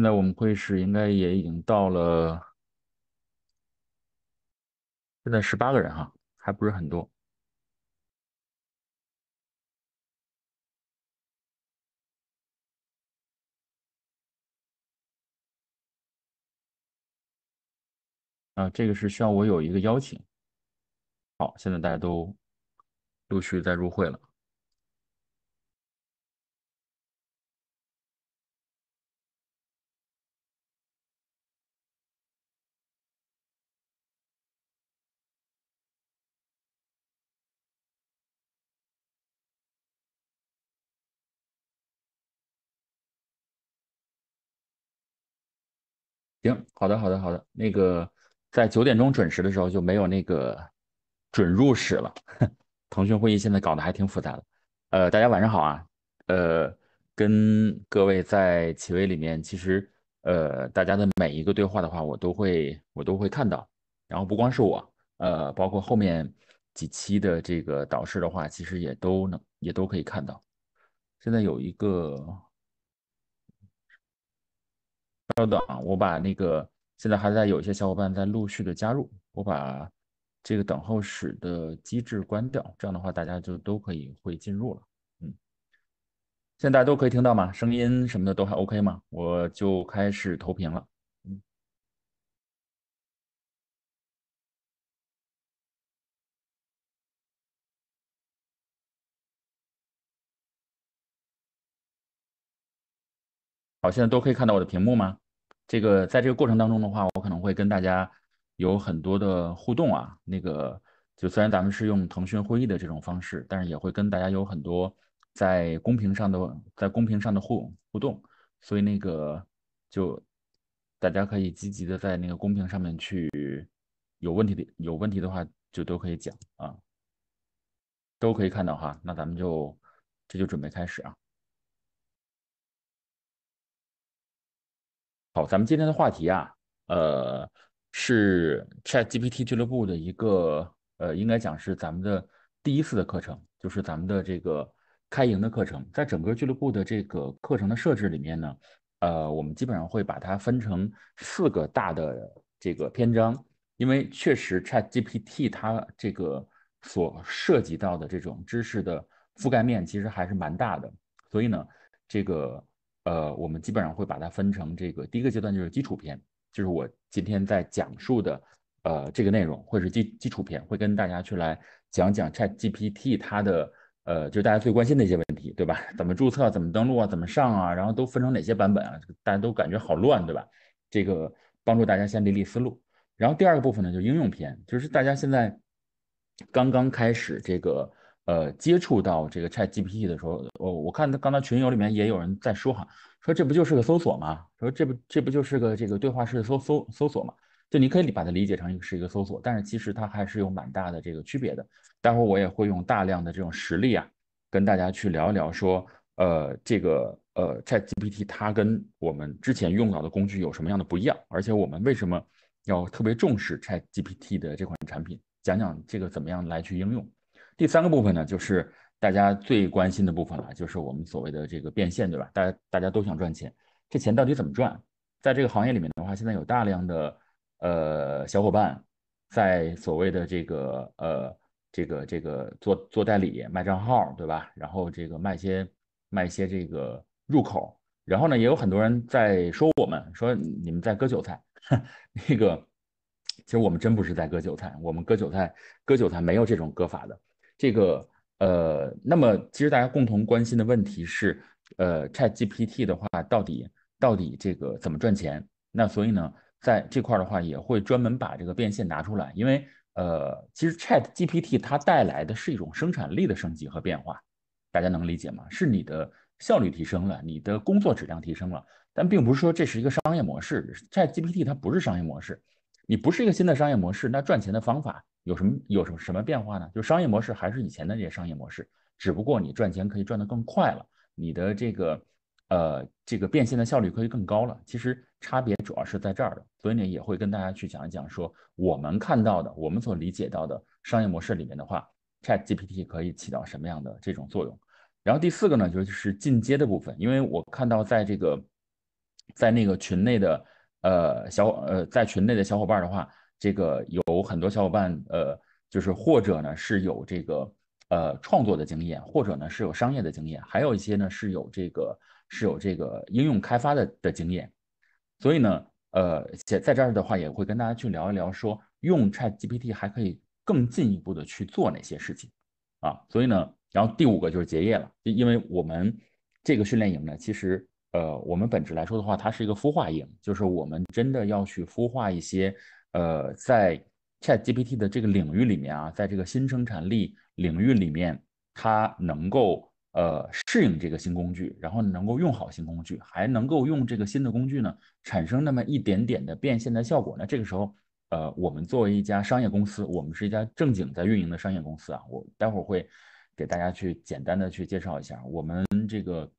现在我们会议室应该也已经到了，现在十八个人哈，还不是很多。啊，这个是需要我有一个邀请。好，现在大家都陆续在入会了。行，好的，好的，好的。那个在九点钟准时的时候就没有那个准入室了。腾讯会议现在搞得还挺复杂的。呃，大家晚上好啊。呃，跟各位在企微里面，其实呃大家的每一个对话的话，我都会我都会看到。然后不光是我，呃，包括后面几期的这个导师的话，其实也都能也都可以看到。现在有一个。稍等啊，我把那个现在还在有一些小伙伴在陆续的加入，我把这个等候室的机制关掉，这样的话大家就都可以会进入了。嗯，现在大家都可以听到吗？声音什么的都还 OK 吗？我就开始投屏了。好，现在都可以看到我的屏幕吗？这个在这个过程当中的话，我可能会跟大家有很多的互动啊。那个就虽然咱们是用腾讯会议的这种方式，但是也会跟大家有很多在公屏上的在公屏上的互互动。所以那个就大家可以积极的在那个公屏上面去有问题的有问题的话就都可以讲啊，都可以看到哈。那咱们就这就准备开始啊。好，咱们今天的话题啊，呃，是 Chat GPT 俱乐部的一个，呃，应该讲是咱们的第一次的课程，就是咱们的这个开营的课程。在整个俱乐部的这个课程的设置里面呢，呃，我们基本上会把它分成四个大的这个篇章，因为确实 Chat GPT 它这个所涉及到的这种知识的覆盖面其实还是蛮大的，所以呢，这个。呃，我们基本上会把它分成这个第一个阶段就是基础篇，就是我今天在讲述的，呃，这个内容会是基基础篇，会跟大家去来讲讲 Chat GPT 它的，呃，就是大家最关心的一些问题，对吧？怎么注册？怎么登录啊？怎么上啊？然后都分成哪些版本啊？大家都感觉好乱，对吧？这个帮助大家先理理思路。然后第二个部分呢，就是应用篇，就是大家现在刚刚开始这个。呃，接触到这个 Chat GPT 的时候，我我看刚才群友里面也有人在说哈，说这不就是个搜索吗？说这不这不就是个这个对话式搜搜搜索吗？就你可以把它理解成是一个搜索，但是其实它还是有蛮大的这个区别的。待会儿我也会用大量的这种实例啊，跟大家去聊一聊，说呃这个呃 Chat GPT 它跟我们之前用到的工具有什么样的不一样，而且我们为什么要特别重视 Chat GPT 的这款产品，讲讲这个怎么样来去应用。第三个部分呢，就是大家最关心的部分了，就是我们所谓的这个变现，对吧？大家大家都想赚钱，这钱到底怎么赚？在这个行业里面的话，现在有大量的呃小伙伴在所谓的这个呃这个这个做做代理卖账号，对吧？然后这个卖些卖些这个入口，然后呢，也有很多人在说我们说你们在割韭菜，那个其实我们真不是在割韭菜，我们割韭菜割韭菜没有这种割法的。这个呃，那么其实大家共同关心的问题是，呃，Chat GPT 的话，到底到底这个怎么赚钱？那所以呢，在这块的话，也会专门把这个变现拿出来，因为呃，其实 Chat GPT 它带来的是一种生产力的升级和变化，大家能理解吗？是你的效率提升了，你的工作质量提升了，但并不是说这是一个商业模式，Chat GPT 它不是商业模式。你不是一个新的商业模式，那赚钱的方法有什么有什么什么变化呢？就是商业模式还是以前的这些商业模式，只不过你赚钱可以赚得更快了，你的这个呃这个变现的效率可以更高了。其实差别主要是在这儿的，所以呢也会跟大家去讲一讲，说我们看到的、我们所理解到的商业模式里面的话，ChatGPT 可以起到什么样的这种作用。然后第四个呢，就是进阶的部分，因为我看到在这个在那个群内的。呃，小呃，在群内的小伙伴的话，这个有很多小伙伴，呃，就是或者呢是有这个呃创作的经验，或者呢是有商业的经验，还有一些呢是有这个是有这个应用开发的的经验。所以呢，呃，写在这儿的话，也会跟大家去聊一聊，说用 ChatGPT 还可以更进一步的去做哪些事情啊。所以呢，然后第五个就是结业了，因为我们这个训练营呢，其实。呃，我们本质来说的话，它是一个孵化营，就是我们真的要去孵化一些，呃，在 Chat GPT 的这个领域里面啊，在这个新生产力领域里面，它能够呃适应这个新工具，然后能够用好新工具，还能够用这个新的工具呢，产生那么一点点的变现的效果。那这个时候，呃，我们作为一家商业公司，我们是一家正经在运营的商业公司啊，我待会儿会给大家去简单的去介绍一下我们这个。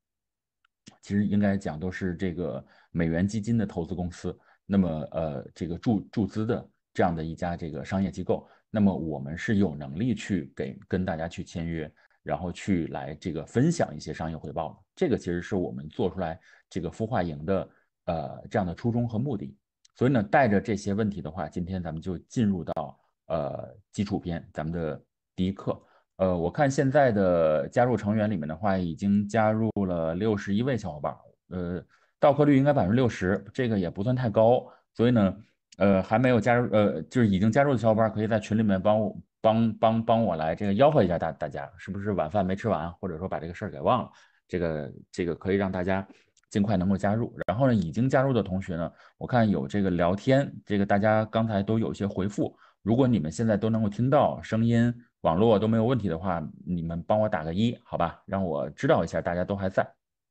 其实应该讲都是这个美元基金的投资公司，那么呃这个注注资的这样的一家这个商业机构，那么我们是有能力去给跟大家去签约，然后去来这个分享一些商业回报的，这个其实是我们做出来这个孵化营的呃这样的初衷和目的。所以呢带着这些问题的话，今天咱们就进入到呃基础篇，咱们的第一课。呃，我看现在的加入成员里面的话，已经加入了六十一位小伙伴儿，呃，到课率应该百分之六十，这个也不算太高，所以呢，呃，还没有加入，呃，就是已经加入的小伙伴儿，可以在群里面帮我帮帮帮我来这个吆喝一下大大家，是不是晚饭没吃完，或者说把这个事儿给忘了，这个这个可以让大家尽快能够加入。然后呢，已经加入的同学呢，我看有这个聊天，这个大家刚才都有一些回复，如果你们现在都能够听到声音。网络都没有问题的话，你们帮我打个一，好吧，让我知道一下大家都还在。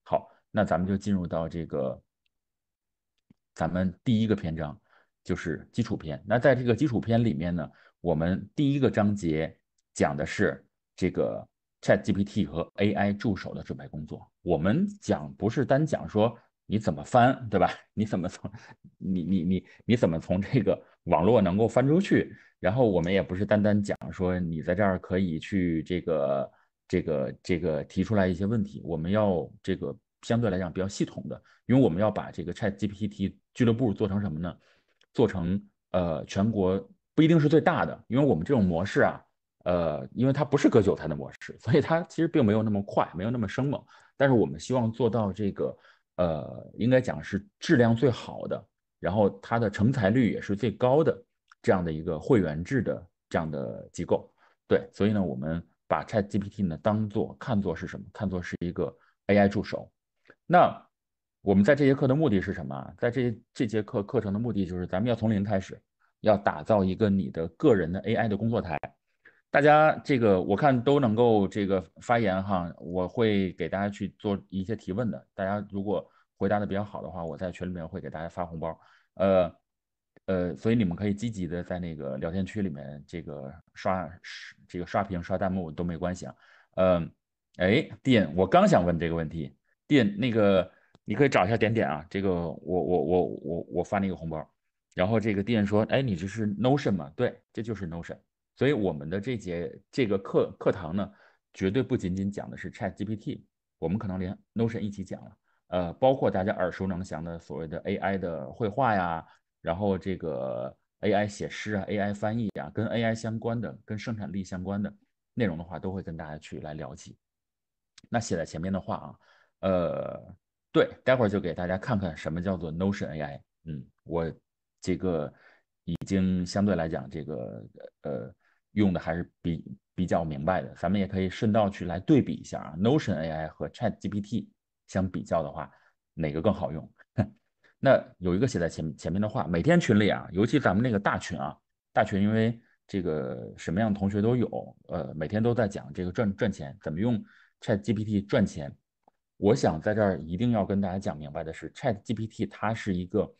好，那咱们就进入到这个，咱们第一个篇章就是基础篇。那在这个基础篇里面呢，我们第一个章节讲的是这个 Chat GPT 和 AI 助手的准备工作。我们讲不是单讲说你怎么翻，对吧？你怎么从你你你你怎么从这个。网络能够翻出去，然后我们也不是单单讲说你在这儿可以去这个、这个、这个提出来一些问题。我们要这个相对来讲比较系统的，因为我们要把这个 Chat GPT 俱乐部做成什么呢？做成呃全国不一定是最大的，因为我们这种模式啊，呃，因为它不是割韭菜的模式，所以它其实并没有那么快，没有那么生猛。但是我们希望做到这个，呃，应该讲是质量最好的。然后它的成才率也是最高的，这样的一个会员制的这样的机构，对，所以呢，我们把 Chat GPT 呢当做看作是什么？看作是一个 AI 助手。那我们在这节课的目的是什么？在这这节课课程的目的就是咱们要从零开始，要打造一个你的个人的 AI 的工作台。大家这个我看都能够这个发言哈，我会给大家去做一些提问的。大家如果回答的比较好的话，我在群里面会给大家发红包，呃，呃，所以你们可以积极的在那个聊天区里面这个刷，这个刷屏刷弹幕都没关系啊，嗯，哎 d n 我刚想问这个问题 d n 那个你可以找一下点点啊，这个我我我我我发那个红包，然后这个 d n 说，哎，你这是 Notion 吗？对，这就是 Notion，所以我们的这节这个课课堂呢，绝对不仅仅讲的是 Chat GPT，我们可能连 Notion 一起讲了。呃，包括大家耳熟能详的所谓的 AI 的绘画呀，然后这个 AI 写诗啊，AI 翻译啊，跟 AI 相关的、跟生产力相关的内容的话，都会跟大家去来了解。那写在前面的话啊，呃，对待会儿就给大家看看什么叫做 Notion AI。嗯，我这个已经相对来讲这个呃用的还是比比较明白的，咱们也可以顺道去来对比一下啊，Notion AI 和 Chat GPT。相比较的话，哪个更好用？那有一个写在前前面的话，每天群里啊，尤其咱们那个大群啊，大群因为这个什么样同学都有，呃，每天都在讲这个赚赚钱，怎么用 Chat GPT 赚钱？我想在这儿一定要跟大家讲明白的是，Chat GPT 它是一个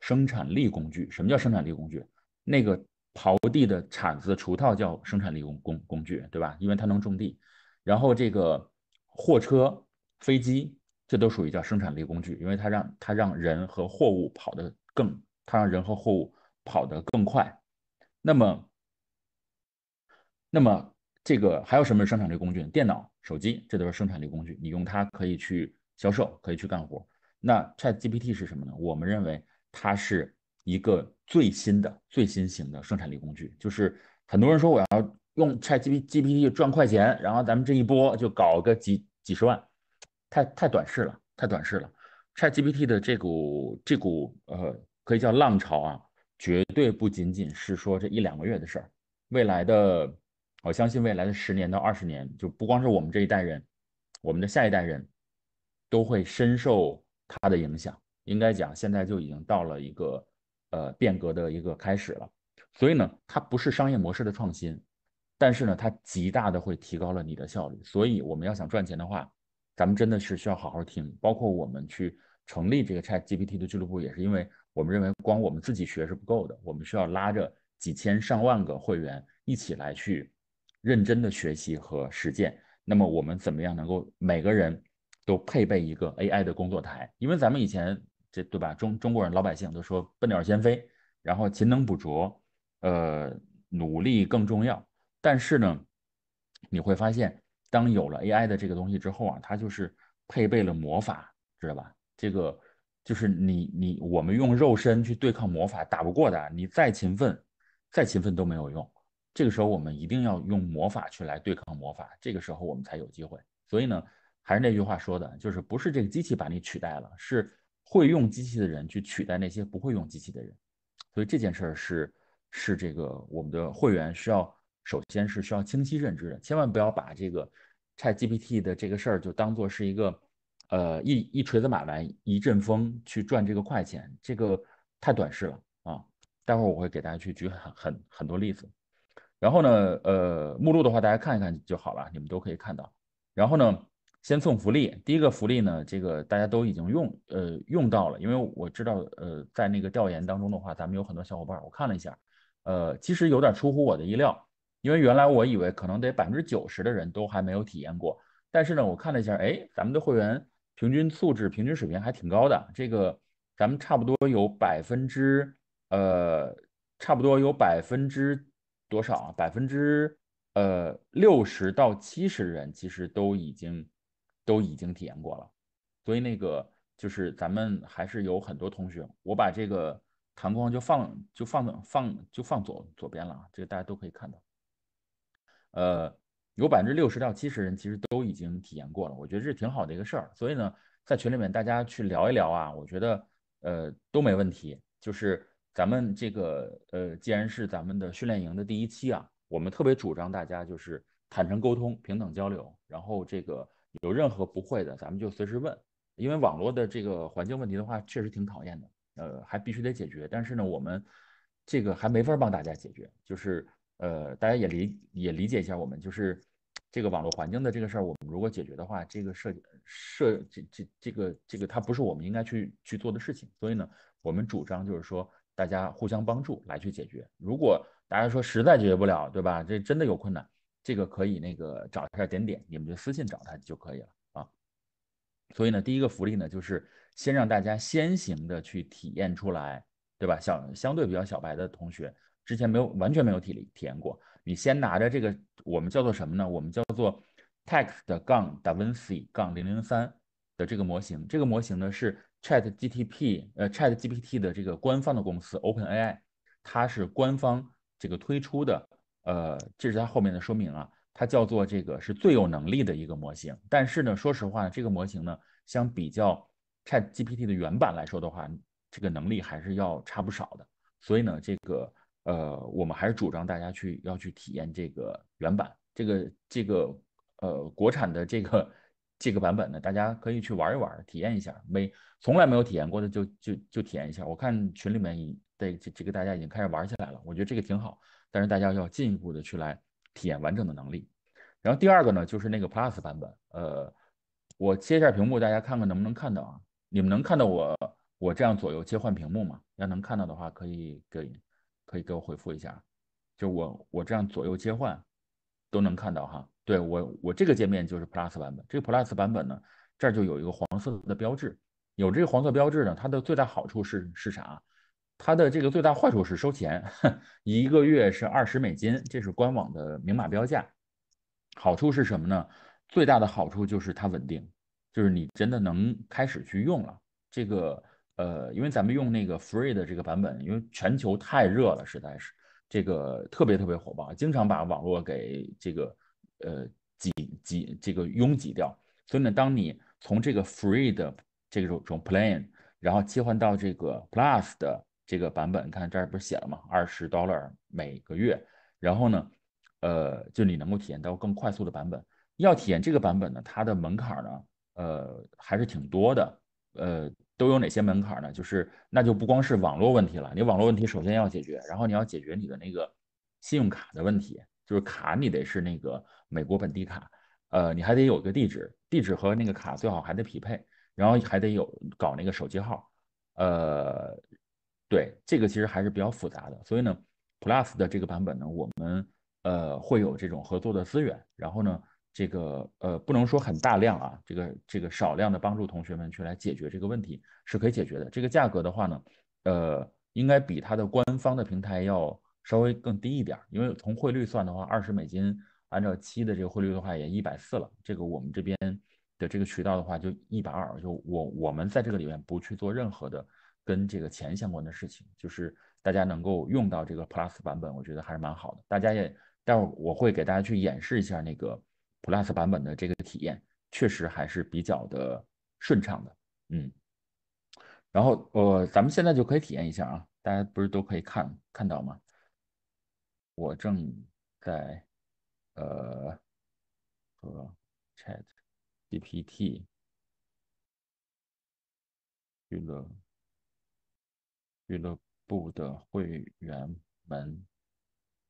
生产力工具。什么叫生产力工具？那个刨地的铲子、锄头叫生产力工工工具，对吧？因为它能种地。然后这个货车、飞机。这都属于叫生产力工具，因为它让它让人和货物跑得更，它让人和货物跑得更快。那么，那么这个还有什么是生产力工具？电脑、手机，这都是生产力工具。你用它可以去销售，可以去干活。那 Chat GPT 是什么呢？我们认为它是一个最新的、最新型的生产力工具。就是很多人说我要用 Chat G P GPT 赚快钱，然后咱们这一波就搞个几几十万。太太短视了，太短视了！ChatGPT 的这股这股呃，可以叫浪潮啊，绝对不仅仅是说这一两个月的事儿。未来的，我相信未来的十年到二十年，就不光是我们这一代人，我们的下一代人都会深受它的影响。应该讲，现在就已经到了一个呃变革的一个开始了。所以呢，它不是商业模式的创新，但是呢，它极大的会提高了你的效率。所以我们要想赚钱的话。咱们真的是需要好好听，包括我们去成立这个 Chat GPT 的俱乐部，也是因为我们认为光我们自己学是不够的，我们需要拉着几千上万个会员一起来去认真的学习和实践。那么我们怎么样能够每个人都配备一个 AI 的工作台？因为咱们以前这对吧，中中国人老百姓都说笨鸟先飞，然后勤能补拙，呃，努力更重要。但是呢，你会发现。当有了 AI 的这个东西之后啊，它就是配备了魔法，知道吧？这个就是你你我们用肉身去对抗魔法打不过的，你再勤奋，再勤奋都没有用。这个时候我们一定要用魔法去来对抗魔法，这个时候我们才有机会。所以呢，还是那句话说的，就是不是这个机器把你取代了，是会用机器的人去取代那些不会用机器的人。所以这件事儿是是这个我们的会员需要。首先是需要清晰认知的，千万不要把这个 Chat GPT 的这个事儿就当做是一个，呃，一一锤子买卖，一阵风去赚这个快钱，这个太短视了啊！待会儿我会给大家去举很很很多例子。然后呢，呃，目录的话大家看一看就好了，你们都可以看到。然后呢，先送福利。第一个福利呢，这个大家都已经用，呃，用到了，因为我知道，呃，在那个调研当中的话，咱们有很多小伙伴，我看了一下，呃，其实有点出乎我的意料。因为原来我以为可能得百分之九十的人都还没有体验过，但是呢，我看了一下，哎，咱们的会员平均素质、平均水平还挺高的。这个，咱们差不多有百分之呃，差不多有百分之多少啊？百分之呃六十到七十人其实都已经都已经体验过了。所以那个就是咱们还是有很多同学，我把这个弹框就放就放放就放左左边了啊，这个大家都可以看到。呃，有百分之六十到七十人其实都已经体验过了，我觉得这挺好的一个事儿。所以呢，在群里面大家去聊一聊啊，我觉得呃都没问题。就是咱们这个呃，既然是咱们的训练营的第一期啊，我们特别主张大家就是坦诚沟通、平等交流。然后这个有任何不会的，咱们就随时问。因为网络的这个环境问题的话，确实挺讨厌的，呃，还必须得解决。但是呢，我们这个还没法帮大家解决，就是。呃，大家也理也理解一下，我们就是这个网络环境的这个事儿，我们如果解决的话，这个设设这这这个这个，它不是我们应该去去做的事情，所以呢，我们主张就是说大家互相帮助来去解决。如果大家说实在解决不了，对吧？这真的有困难，这个可以那个找一下点点，你们就私信找他就可以了啊。所以呢，第一个福利呢，就是先让大家先行的去体验出来，对吧？小相对比较小白的同学。之前没有完全没有体力体验过。你先拿着这个，我们叫做什么呢？我们叫做 text- 杠 davinci- 杠零零三的这个模型。这个模型呢是 ChatGTP 呃 ChatGPT 的这个官方的公司 OpenAI，它是官方这个推出的。呃，这是它后面的说明啊，它叫做这个是最有能力的一个模型。但是呢，说实话，这个模型呢相比较 ChatGPT 的原版来说的话，这个能力还是要差不少的。所以呢，这个。呃，我们还是主张大家去要去体验这个原版，这个这个呃国产的这个这个版本呢，大家可以去玩一玩，体验一下。没从来没有体验过的就就就体验一下。我看群里面的这这个大家已经开始玩起来了，我觉得这个挺好。但是大家要进一步的去来体验完整的能力。然后第二个呢，就是那个 Plus 版本。呃，我切一下屏幕，大家看看能不能看到啊？你们能看到我我这样左右切换屏幕吗？要能看到的话，可以给。可以给我回复一下，就我我这样左右切换都能看到哈。对我我这个界面就是 Plus 版本，这个 Plus 版本呢，这就有一个黄色的标志。有这个黄色标志呢，它的最大好处是是啥？它的这个最大坏处是收钱，一个月是二十美金，这是官网的明码标价。好处是什么呢？最大的好处就是它稳定，就是你真的能开始去用了这个。呃，因为咱们用那个 Free 的这个版本，因为全球太热了，实在是这个特别特别火爆，经常把网络给这个呃挤挤这个拥挤掉。所以呢，当你从这个 Free 的这种种 Plan，然后切换到这个 Plus 的这个版本，看这儿不是写了吗？二十 Dollar 每个月。然后呢，呃，就你能够体验到更快速的版本。要体验这个版本呢，它的门槛呢，呃，还是挺多的，呃。都有哪些门槛呢？就是那就不光是网络问题了，你网络问题首先要解决，然后你要解决你的那个信用卡的问题，就是卡你得是那个美国本地卡，呃，你还得有个地址，地址和那个卡最好还得匹配，然后还得有搞那个手机号，呃，对，这个其实还是比较复杂的。所以呢，Plus 的这个版本呢，我们呃会有这种合作的资源，然后呢。这个呃，不能说很大量啊，这个这个少量的帮助同学们去来解决这个问题是可以解决的。这个价格的话呢，呃，应该比它的官方的平台要稍微更低一点，因为从汇率算的话，二十美金按照七的这个汇率的话也一百四了。这个我们这边的这个渠道的话就一百二，就我我们在这个里面不去做任何的跟这个钱相关的事情，就是大家能够用到这个 Plus 版本，我觉得还是蛮好的。大家也待会儿我会给大家去演示一下那个。Plus 版本的这个体验确实还是比较的顺畅的，嗯，然后呃，咱们现在就可以体验一下啊，大家不是都可以看看到吗？我正在呃和 Chat GPT 娱乐俱乐部的会员们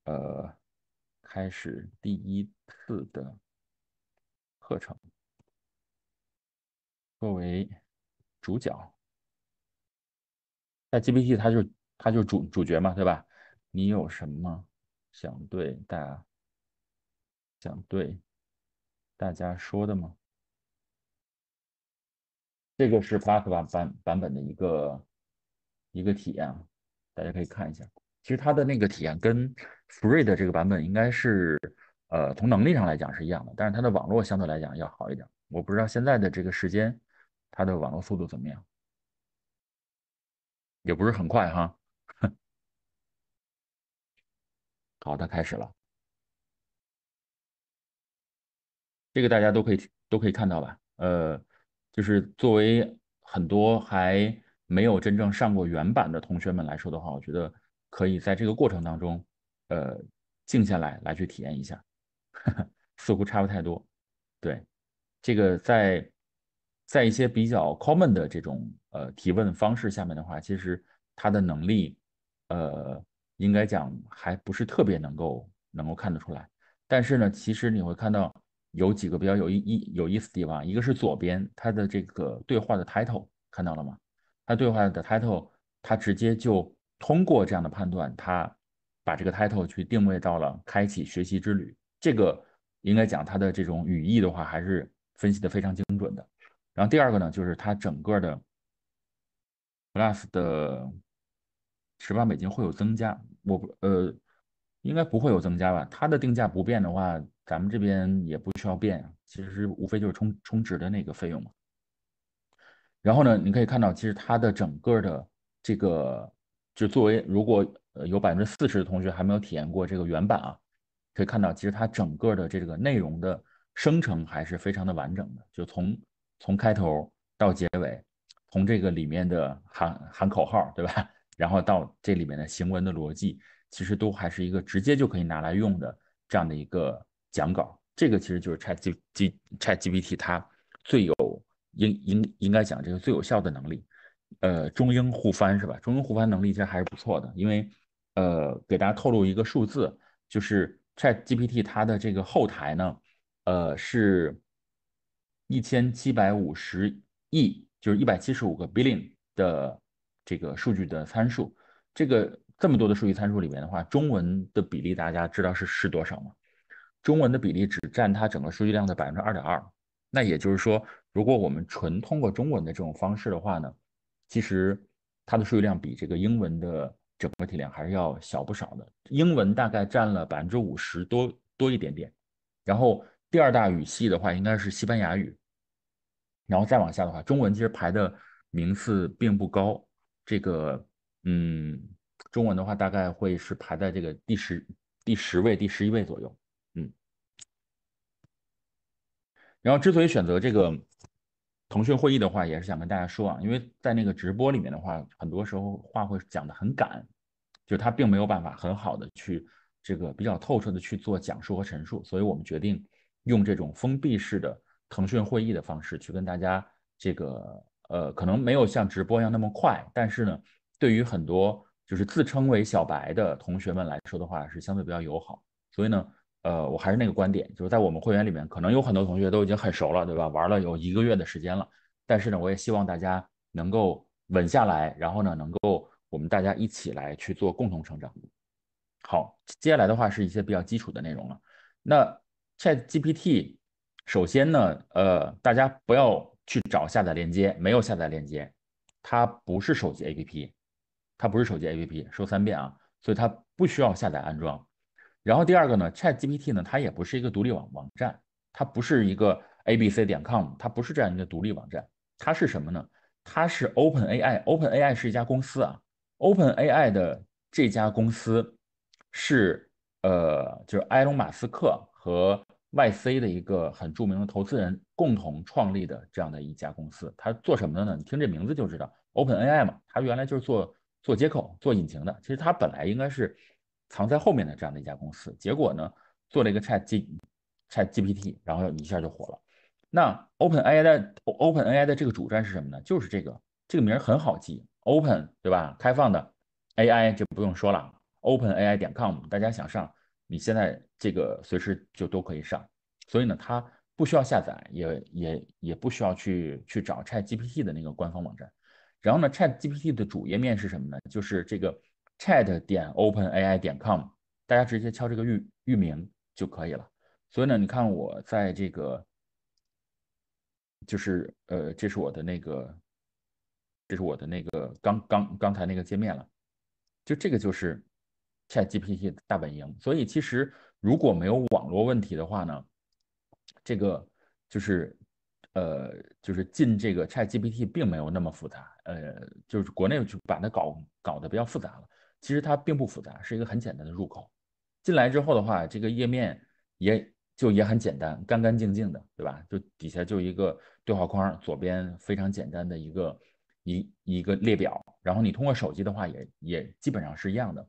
呃开始第一次的。课程作为主角，那 GPT 它就它就主主角嘛，对吧？你有什么想对大想对大家说的吗？这个是 Plus 版版版本的一个一个体验，大家可以看一下。其实它的那个体验跟 Free 的这个版本应该是。呃，从能力上来讲是一样的，但是它的网络相对来讲要好一点。我不知道现在的这个时间，它的网络速度怎么样，也不是很快哈。好，它开始了，这个大家都可以都可以看到吧？呃，就是作为很多还没有真正上过原版的同学们来说的话，我觉得可以在这个过程当中，呃，静下来来去体验一下。似乎差不太多，对这个在在一些比较 common 的这种呃提问方式下面的话，其实他的能力呃应该讲还不是特别能够能够看得出来。但是呢，其实你会看到有几个比较有意意有意思的地方，一个是左边它的这个对话的 title 看到了吗？它对话的 title 它直接就通过这样的判断，它把这个 title 去定位到了“开启学习之旅”。这个应该讲它的这种语义的话，还是分析的非常精准的。然后第二个呢，就是它整个的 Plus 的十八美金会有增加，我呃应该不会有增加吧？它的定价不变的话，咱们这边也不需要变。其实无非就是充充值的那个费用嘛。然后呢，你可以看到，其实它的整个的这个就作为，如果有百分之四十的同学还没有体验过这个原版啊。可以看到，其实它整个的这个内容的生成还是非常的完整的，就从从开头到结尾，从这个里面的喊喊口号，对吧？然后到这里面的行文的逻辑，其实都还是一个直接就可以拿来用的这样的一个讲稿。这个其实就是 Chat G G Chat GPT 它最有应应应该讲这个最有效的能力，呃，中英互翻是吧？中英互翻能力其实还是不错的，因为呃，给大家透露一个数字，就是。Chat GPT 它的这个后台呢，呃，是一千七百五十亿，就是一百七十五个 billion 的这个数据的参数。这个这么多的数据参数里面的话，中文的比例大家知道是是多少吗？中文的比例只占它整个数据量的百分之二点二。那也就是说，如果我们纯通过中文的这种方式的话呢，其实它的数据量比这个英文的。整个体量还是要小不少的，英文大概占了百分之五十多多一点点，然后第二大语系的话应该是西班牙语，然后再往下的话，中文其实排的名次并不高，这个嗯，中文的话大概会是排在这个第十、第十位、第十一位左右，嗯，然后之所以选择这个。腾讯会议的话，也是想跟大家说啊，因为在那个直播里面的话，很多时候话会讲得很赶，就他并没有办法很好的去这个比较透彻的去做讲述和陈述，所以我们决定用这种封闭式的腾讯会议的方式去跟大家这个呃，可能没有像直播一样那么快，但是呢，对于很多就是自称为小白的同学们来说的话，是相对比较友好，所以呢。呃，我还是那个观点，就是在我们会员里面，可能有很多同学都已经很熟了，对吧？玩了有一个月的时间了，但是呢，我也希望大家能够稳下来，然后呢，能够我们大家一起来去做共同成长。好，接下来的话是一些比较基础的内容了。那 Chat GPT，首先呢，呃，大家不要去找下载链接，没有下载链接，它不是手机 APP，它不是手机 APP，说三遍啊，所以它不需要下载安装。然后第二个呢，ChatGPT 呢，它也不是一个独立网网站，它不是一个 ABC 点 com，它不是这样一个独立网站，它是什么呢？它是 OpenAI，OpenAI 是一家公司啊，OpenAI 的这家公司是呃，就是埃隆·马斯克和 YC 的一个很著名的投资人共同创立的这样的一家公司。它做什么的呢？你听这名字就知道，OpenAI 嘛，它原来就是做做接口、做引擎的。其实它本来应该是。藏在后面的这样的一家公司，结果呢，做了一个 Chat G Chat GPT，然后一下就火了。那 Open AI 的 Open AI 的这个主站是什么呢？就是这个，这个名很好记，Open 对吧？开放的 AI 就不用说了，OpenAI 点 com，大家想上，你现在这个随时就都可以上。所以呢，它不需要下载，也也也不需要去去找 Chat GPT 的那个官方网站。然后呢，Chat GPT 的主页面是什么呢？就是这个。Chat 点 OpenAI 点 com，大家直接敲这个域域名就可以了。所以呢，你看我在这个，就是呃，这是我的那个，这是我的那个刚刚刚才那个界面了。就这个就是 Chat GPT 大本营。所以其实如果没有网络问题的话呢，这个就是呃，就是进这个 Chat GPT 并没有那么复杂。呃，就是国内就把它搞搞得比较复杂了。其实它并不复杂，是一个很简单的入口。进来之后的话，这个页面也就也很简单，干干净净的，对吧？就底下就一个对话框，左边非常简单的一个一一个列表。然后你通过手机的话，也也基本上是一样的。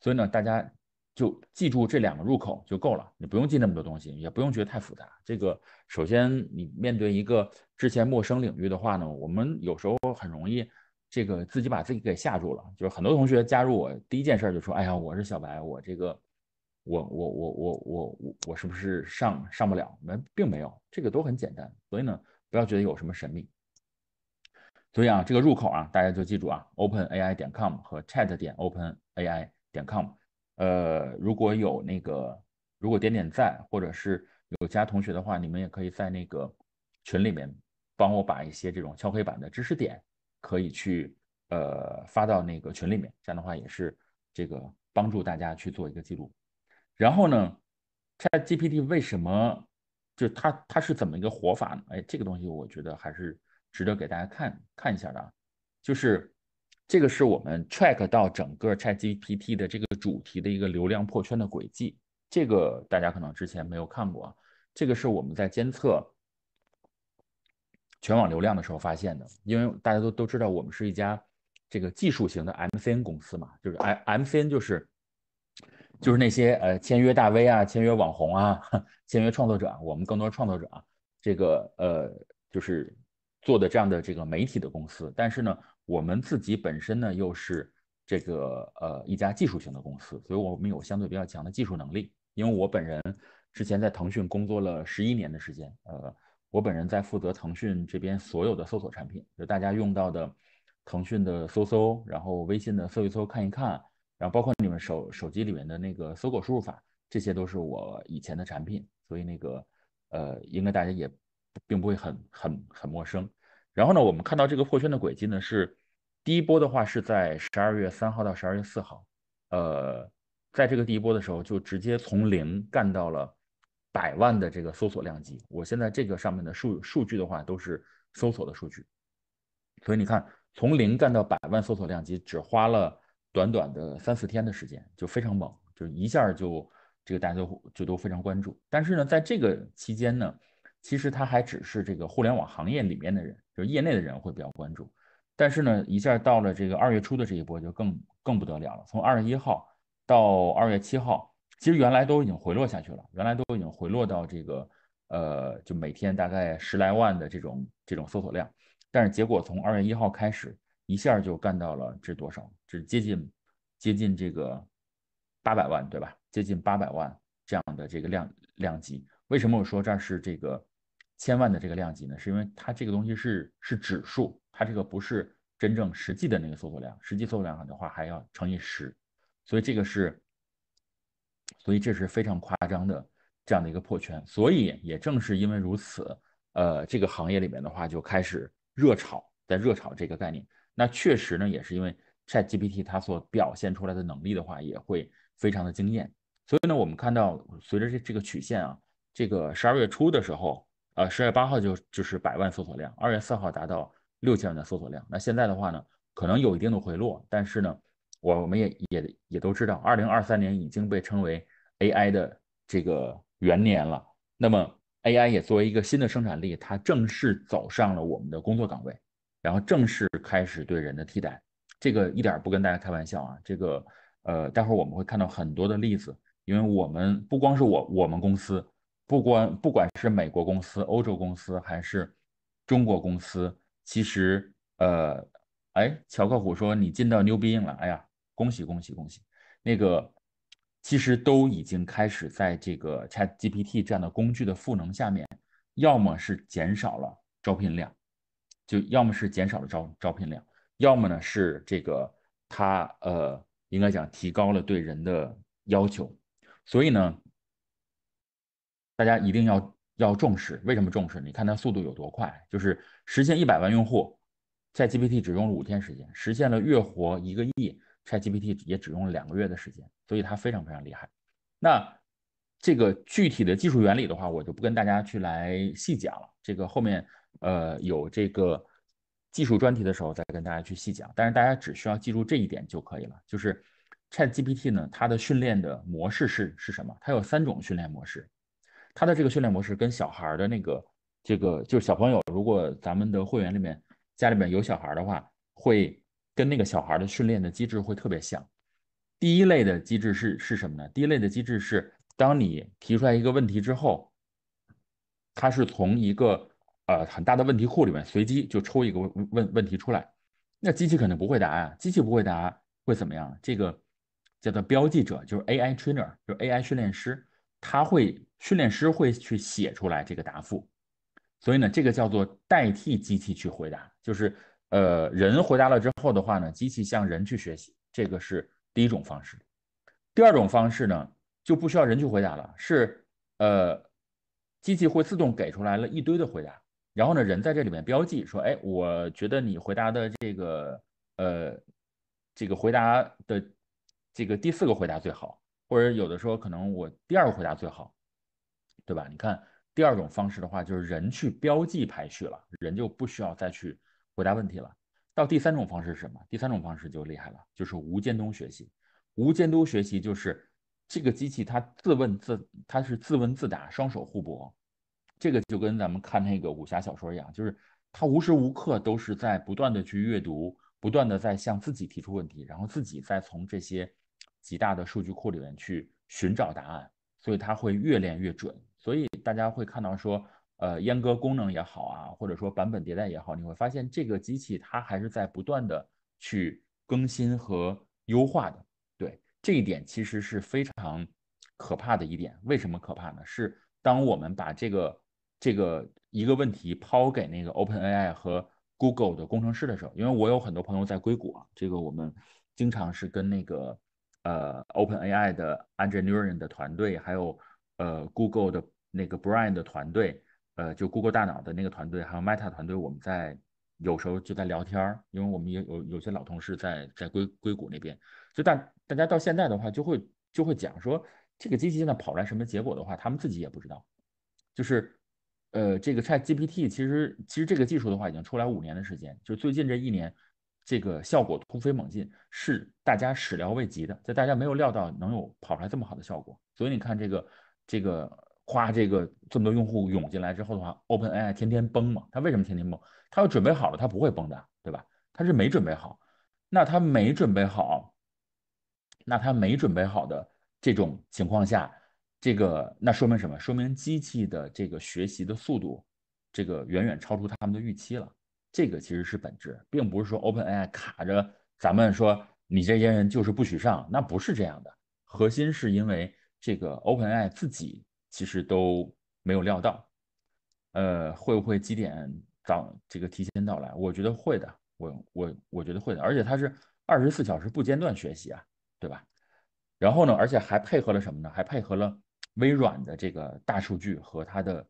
所以呢，大家就记住这两个入口就够了，你不用记那么多东西，也不用觉得太复杂。这个首先你面对一个之前陌生领域的话呢，我们有时候很容易。这个自己把自己给吓住了，就是很多同学加入我第一件事就说：“哎呀，我是小白，我这个，我我我我我我我是不是上上不了？”没，并没有，这个都很简单，所以呢，不要觉得有什么神秘。所以啊，这个入口啊，大家就记住啊，openai.com 和 chat.openai.com 点。呃，如果有那个如果点点赞或者是有加同学的话，你们也可以在那个群里面帮我把一些这种敲黑板的知识点。可以去呃发到那个群里面，这样的话也是这个帮助大家去做一个记录。然后呢，ChatGPT 为什么就它它是怎么一个活法呢？哎，这个东西我觉得还是值得给大家看看一下的。就是这个是我们 track 到整个 ChatGPT 的这个主题的一个流量破圈的轨迹，这个大家可能之前没有看过，这个是我们在监测。全网流量的时候发现的，因为大家都都知道我们是一家这个技术型的 MCN 公司嘛，就是 MCN 就是就是那些呃签约大 V 啊、签约网红啊、签约创作者，我们更多创作者啊，这个呃就是做的这样的这个媒体的公司。但是呢，我们自己本身呢又是这个呃一家技术型的公司，所以我们有相对比较强的技术能力。因为我本人之前在腾讯工作了十一年的时间，呃。我本人在负责腾讯这边所有的搜索产品，就大家用到的腾讯的搜搜，然后微信的搜一搜看一看，然后包括你们手手机里面的那个搜狗输入法，这些都是我以前的产品，所以那个呃，应该大家也并不会很很很陌生。然后呢，我们看到这个破圈的轨迹呢，是第一波的话是在十二月三号到十二月四号，呃，在这个第一波的时候就直接从零干到了。百万的这个搜索量级，我现在这个上面的数数据的话，都是搜索的数据。所以你看，从零干到百万搜索量级，只花了短短的三四天的时间，就非常猛，就一下就这个大家都就都非常关注。但是呢，在这个期间呢，其实他还只是这个互联网行业里面的人，就是业内的人会比较关注。但是呢，一下到了这个二月初的这一波就更更不得了了，从二月一号到二月七号。其实原来都已经回落下去了，原来都已经回落到这个，呃，就每天大概十来万的这种这种搜索量，但是结果从二月一号开始，一下就干到了这多少，这接近接近这个八百万，对吧？接近八百万这样的这个量量级。为什么我说这是这个千万的这个量级呢？是因为它这个东西是是指数，它这个不是真正实际的那个搜索量，实际搜索量的话还要乘以十，所以这个是。所以这是非常夸张的这样的一个破圈，所以也正是因为如此，呃，这个行业里面的话就开始热炒，在热炒这个概念。那确实呢，也是因为 ChatGPT 它所表现出来的能力的话，也会非常的惊艳。所以呢，我们看到随着这这个曲线啊，这个十二月初的时候，呃，十二月八号就就是百万搜索量，二月四号达到六千万的搜索量。那现在的话呢，可能有一定的回落，但是呢，我们也也也都知道，二零二三年已经被称为。AI 的这个元年了，那么 AI 也作为一个新的生产力，它正式走上了我们的工作岗位，然后正式开始对人的替代。这个一点不跟大家开玩笑啊！这个呃，待会儿我们会看到很多的例子，因为我们不光是我，我们公司不光不管是美国公司、欧洲公司，还是中国公司，其实呃，哎，乔克虎说你进到 New Being 了，哎呀，恭喜恭喜恭喜！那个。其实都已经开始在这个 Chat GPT 这样的工具的赋能下面，要么是减少了招聘量，就要么是减少了招招聘量，要么呢是这个它呃应该讲提高了对人的要求，所以呢，大家一定要要重视。为什么重视？你看它速度有多快，就是实现一百万用户在 GPT 只用了五天时间，实现了月活一个亿。ChatGPT 也只用了两个月的时间，所以它非常非常厉害。那这个具体的技术原理的话，我就不跟大家去来细讲了。这个后面呃有这个技术专题的时候再跟大家去细讲。但是大家只需要记住这一点就可以了。就是 ChatGPT 呢，它的训练的模式是是什么？它有三种训练模式。它的这个训练模式跟小孩的那个这个就是小朋友，如果咱们的会员里面家里面有小孩的话，会。跟那个小孩的训练的机制会特别像。第一类的机制是是什么呢？第一类的机制是，当你提出来一个问题之后，它是从一个呃很大的问题库里面随机就抽一个问问问题出来。那机器肯定不会答呀，机器不会答会怎么样？这个叫做标记者，就是 AI trainer，就是 AI 训练师，他会训练师会去写出来这个答复。所以呢，这个叫做代替机器去回答，就是。呃，人回答了之后的话呢，机器向人去学习，这个是第一种方式。第二种方式呢，就不需要人去回答了，是呃，机器会自动给出来了一堆的回答，然后呢，人在这里面标记说，哎，我觉得你回答的这个呃，这个回答的这个第四个回答最好，或者有的时候可能我第二个回答最好，对吧？你看，第二种方式的话，就是人去标记排序了，人就不需要再去。回答问题了。到第三种方式是什么？第三种方式就厉害了，就是无监督学习。无监督学习就是这个机器它自问自，它是自问自答，双手互搏。这个就跟咱们看那个武侠小说一样，就是它无时无刻都是在不断的去阅读，不断的在向自己提出问题，然后自己再从这些极大的数据库里面去寻找答案。所以它会越练越准。所以大家会看到说。呃，阉割功能也好啊，或者说版本迭代也好，你会发现这个机器它还是在不断的去更新和优化的。对这一点其实是非常可怕的一点。为什么可怕呢？是当我们把这个这个一个问题抛给那个 OpenAI 和 Google 的工程师的时候，因为我有很多朋友在硅谷啊，这个我们经常是跟那个呃 OpenAI 的 engineering 的团队，还有呃 Google 的那个 Brian 的团队。呃，就 Google 大脑的那个团队，还有 Meta 团队，我们在有时候就在聊天儿，因为我们也有有些老同事在在硅硅谷那边，就大大家到现在的话，就会就会讲说这个机器现在跑出来什么结果的话，他们自己也不知道。就是呃，这个 Chat GPT，其实其实这个技术的话，已经出来五年的时间，就最近这一年，这个效果突飞猛进，是大家始料未及的，在大家没有料到能有跑出来这么好的效果。所以你看这个这个。夸这个这么多用户涌进来之后的话，OpenAI 天天崩嘛？他为什么天天崩？他要准备好了，他不会崩的，对吧？他是没准备好。那他没准备好，那他没准备好的这种情况下，这个那说明什么？说明机器的这个学习的速度，这个远远超出他们的预期了。这个其实是本质，并不是说 OpenAI 卡着咱们说你这些人就是不许上，那不是这样的。核心是因为这个 OpenAI 自己。其实都没有料到，呃，会不会几点早这个提前到来？我觉得会的，我我我觉得会的，而且它是二十四小时不间断学习啊，对吧？然后呢，而且还配合了什么呢？还配合了微软的这个大数据和它的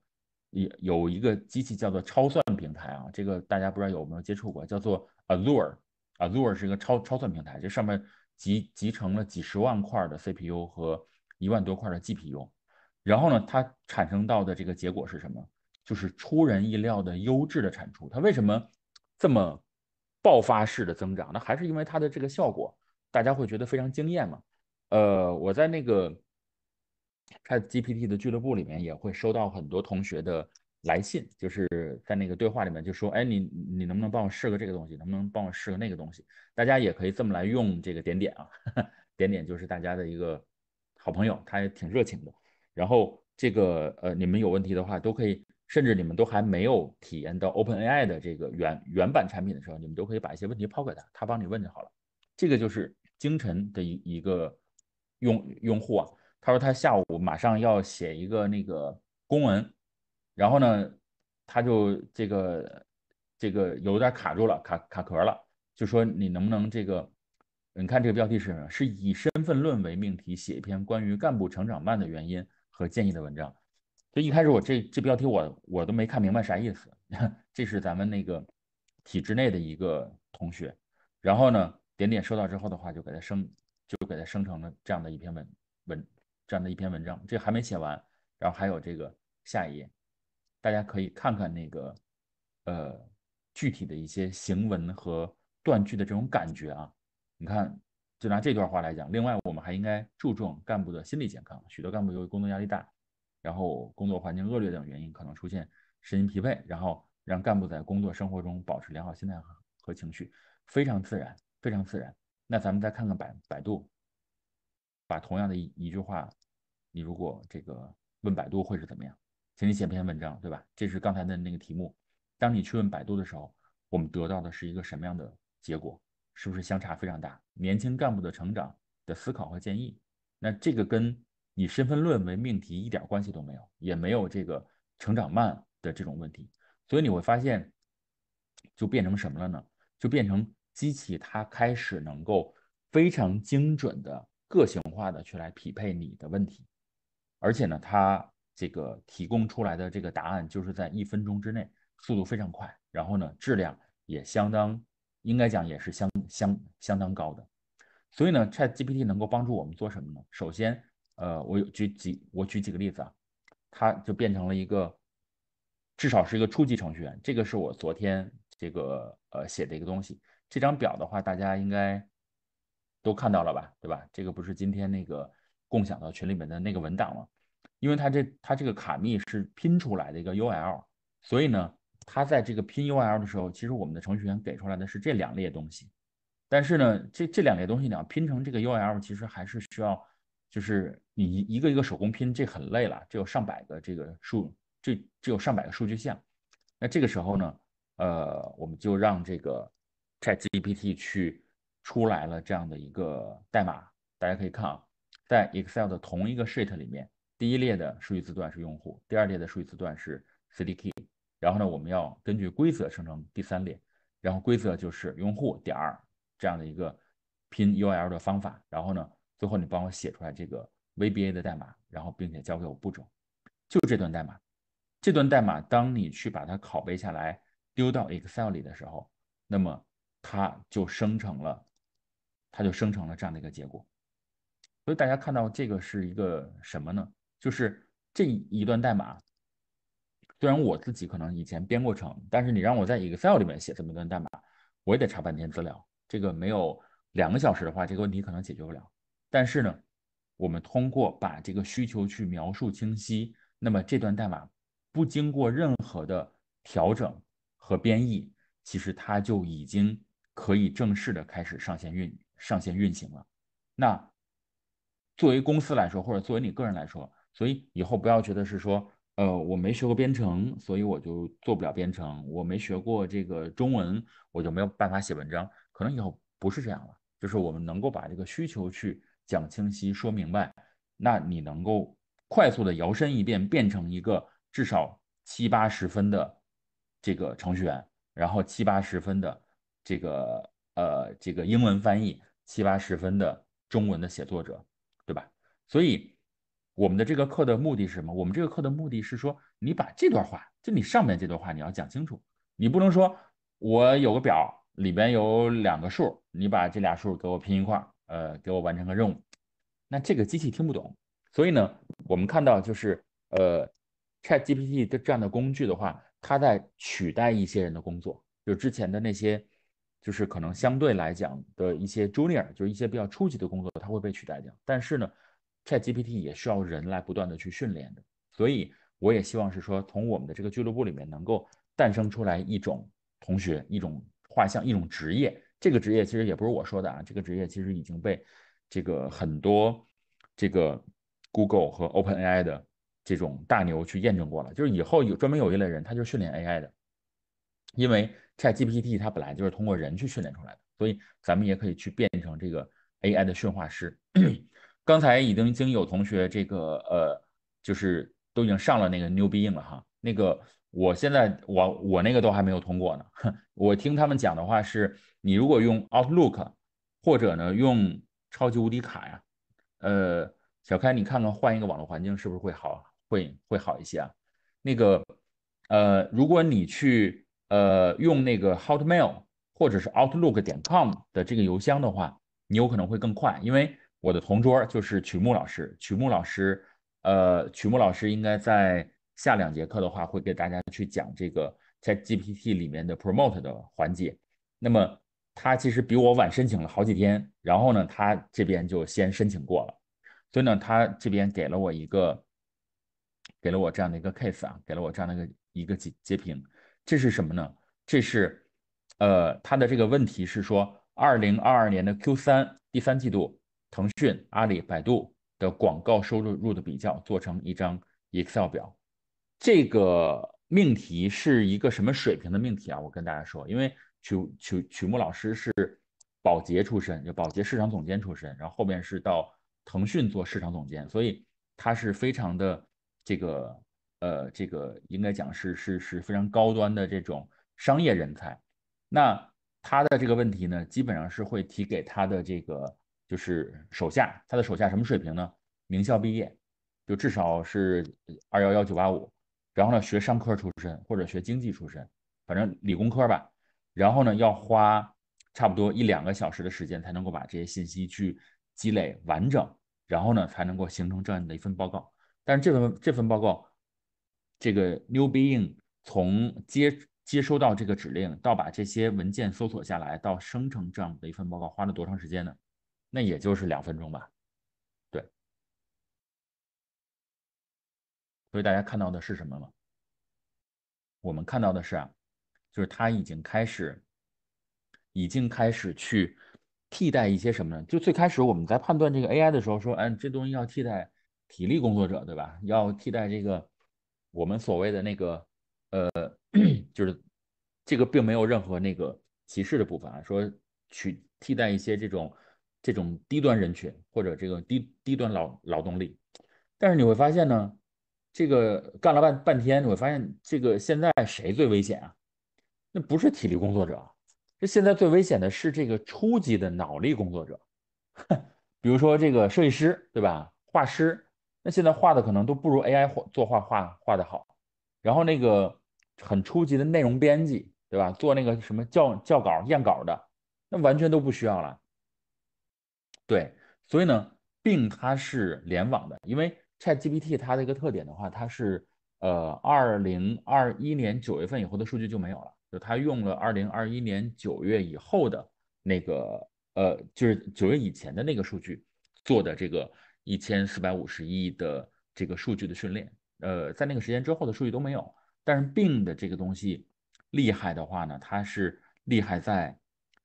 有有一个机器叫做超算平台啊，这个大家不知道有没有接触过，叫做 Azure，Azure 是一个超超算平台，这上面集集成了几十万块的 CPU 和一万多块的 GPU。然后呢，它产生到的这个结果是什么？就是出人意料的优质的产出。它为什么这么爆发式的增长？那还是因为它的这个效果，大家会觉得非常惊艳嘛。呃，我在那个 Chat GPT 的俱乐部里面也会收到很多同学的来信，就是在那个对话里面就说：“哎，你你能不能帮我试个这个东西？能不能帮我试个那个东西？”大家也可以这么来用这个点点啊，点点就是大家的一个好朋友，他也挺热情的。然后这个呃，你们有问题的话都可以，甚至你们都还没有体验到 OpenAI 的这个原原版产品的时候，你们都可以把一些问题抛给他，他帮你问就好了。这个就是精晨的一一个用用户啊，他说他下午马上要写一个那个公文，然后呢，他就这个这个有点卡住了，卡卡壳了，就说你能不能这个，你看这个标题是什么？是以身份论为命题写一篇关于干部成长慢的原因。和建议的文章，所以一开始我这这标题我我都没看明白啥意思。这是咱们那个体制内的一个同学，然后呢，点点收到之后的话，就给他生，就给他生成了这样的一篇文文，这样的一篇文章，这还没写完。然后还有这个下一页，大家可以看看那个呃具体的一些行文和断句的这种感觉啊，你看。就拿这段话来讲，另外我们还应该注重干部的心理健康。许多干部由于工作压力大，然后工作环境恶劣等原因，可能出现身心疲惫。然后让干部在工作生活中保持良好心态和和情绪，非常自然，非常自然。那咱们再看看百百度，把同样的一一句话，你如果这个问百度会是怎么样？请你写篇文章，对吧？这是刚才的那个题目。当你去问百度的时候，我们得到的是一个什么样的结果？是不是相差非常大？年轻干部的成长的思考和建议，那这个跟你身份论为命题一点关系都没有，也没有这个成长慢的这种问题。所以你会发现，就变成什么了呢？就变成机器，它开始能够非常精准的、个性化的去来匹配你的问题，而且呢，它这个提供出来的这个答案就是在一分钟之内，速度非常快，然后呢，质量也相当。应该讲也是相相相当高的，所以呢，Chat GPT 能够帮助我们做什么呢？首先，呃，我有举几我举几个例子啊，它就变成了一个至少是一个初级程序员。这个是我昨天这个呃写的一个东西。这张表的话，大家应该都看到了吧？对吧？这个不是今天那个共享到群里面的那个文档吗？因为它这它这个卡密是拼出来的一个 UL，所以呢。他在这个拼 U L 的时候，其实我们的程序员给出来的是这两列东西，但是呢，这这两列东西呢拼成这个 U L，其实还是需要，就是你一一个一个手工拼，这很累了，只有上百个这个数，这只有上百个数据项。那这个时候呢，呃，我们就让这个 Chat GPT 去出来了这样的一个代码，大家可以看啊，在 Excel 的同一个 Sheet 里面，第一列的数据字段是用户，第二列的数据字段是 CD k 然后呢，我们要根据规则生成第三列，然后规则就是用户点儿这样的一个拼 U L 的方法。然后呢，最后你帮我写出来这个 V B A 的代码，然后并且交给我步骤，就这段代码，这段代码当你去把它拷贝下来丢到 Excel 里的时候，那么它就生成了，它就生成了这样的一个结果。所以大家看到这个是一个什么呢？就是这一段代码。虽然我自己可能以前编过程，但是你让我在 Excel 里面写这么一段代码，我也得查半天资料。这个没有两个小时的话，这个问题可能解决不了。但是呢，我们通过把这个需求去描述清晰，那么这段代码不经过任何的调整和编译，其实它就已经可以正式的开始上线运上线运行了。那作为公司来说，或者作为你个人来说，所以以后不要觉得是说。呃，我没学过编程，所以我就做不了编程。我没学过这个中文，我就没有办法写文章。可能以后不是这样了，就是我们能够把这个需求去讲清晰、说明白，那你能够快速的摇身一变，变成一个至少七八十分的这个程序员，然后七八十分的这个呃这个英文翻译，七八十分的中文的写作者，对吧？所以。我们的这个课的目的是什么？我们这个课的目的是说，你把这段话，就你上面这段话，你要讲清楚。你不能说我有个表，里边有两个数，你把这俩数给我拼一块儿，呃，给我完成个任务。那这个机器听不懂。所以呢，我们看到就是，呃，ChatGPT 的这样的工具的话，它在取代一些人的工作，就是之前的那些，就是可能相对来讲的一些 Junior，就是一些比较初级的工作，它会被取代掉。但是呢，ChatGPT 也需要人来不断的去训练的，所以我也希望是说，从我们的这个俱乐部里面能够诞生出来一种同学、一种画像、一种职业。这个职业其实也不是我说的啊，这个职业其实已经被这个很多这个 Google 和 OpenAI 的这种大牛去验证过了。就是以后有专门有一类人，他就训练 AI 的，因为 ChatGPT 它本来就是通过人去训练出来的，所以咱们也可以去变成这个 AI 的驯化师。刚才已经已经有同学这个呃，就是都已经上了那个 New Being 了哈，那个我现在我我那个都还没有通过呢，我听他们讲的话是，你如果用 Outlook，或者呢用超级无敌卡呀，呃，小开你看看换一个网络环境是不是会好，会会好一些啊？那个呃，如果你去呃用那个 Hotmail 或者是 Outlook 点 com 的这个邮箱的话，你有可能会更快，因为。我的同桌就是曲木老师，曲木老师，呃，曲木老师应该在下两节课的话会给大家去讲这个在 GPT 里面的 promote 的环节。那么他其实比我晚申请了好几天，然后呢，他这边就先申请过了，所以呢，他这边给了我一个，给了我这样的一个 case 啊，给了我这样的一个一个截截屏。这是什么呢？这是呃，他的这个问题是说，二零二二年的 Q 三第三季度。腾讯、阿里、百度的广告收入入的比较，做成一张 Excel 表。这个命题是一个什么水平的命题啊？我跟大家说，因为曲曲曲木老师是保洁出身，就保洁市场总监出身，然后后边是到腾讯做市场总监，所以他是非常的这个呃，这个应该讲是是是非常高端的这种商业人才。那他的这个问题呢，基本上是会提给他的这个。就是手下，他的手下什么水平呢？名校毕业，就至少是二幺幺九八五，然后呢，学商科出身或者学经济出身，反正理工科吧。然后呢，要花差不多一两个小时的时间才能够把这些信息去积累完整，然后呢，才能够形成这样的一份报告。但是这份这份报告，这个 New Being 从接接收到这个指令到把这些文件搜索下来到生成这样的一份报告，花了多长时间呢？那也就是两分钟吧，对。所以大家看到的是什么吗？我们看到的是啊，就是它已经开始，已经开始去替代一些什么呢？就最开始我们在判断这个 AI 的时候说，哎，这东西要替代体力工作者，对吧？要替代这个我们所谓的那个呃，就是这个并没有任何那个歧视的部分啊，说去替代一些这种。这种低端人群或者这个低低端劳劳动力，但是你会发现呢，这个干了半半天，你会发现这个现在谁最危险啊？那不是体力工作者，这现在最危险的是这个初级的脑力工作者，比如说这个设计师对吧？画师，那现在画的可能都不如 AI 画作画画画的好，然后那个很初级的内容编辑对吧？做那个什么校校稿验稿的，那完全都不需要了。对，所以呢，并它是联网的，因为 Chat GPT 它的一个特点的话，它是呃，二零二一年九月份以后的数据就没有了，就它用了二零二一年九月以后的那个呃，就是九月以前的那个数据做的这个一千四百五十亿的这个数据的训练，呃，在那个时间之后的数据都没有。但是，并的这个东西厉害的话呢，它是厉害在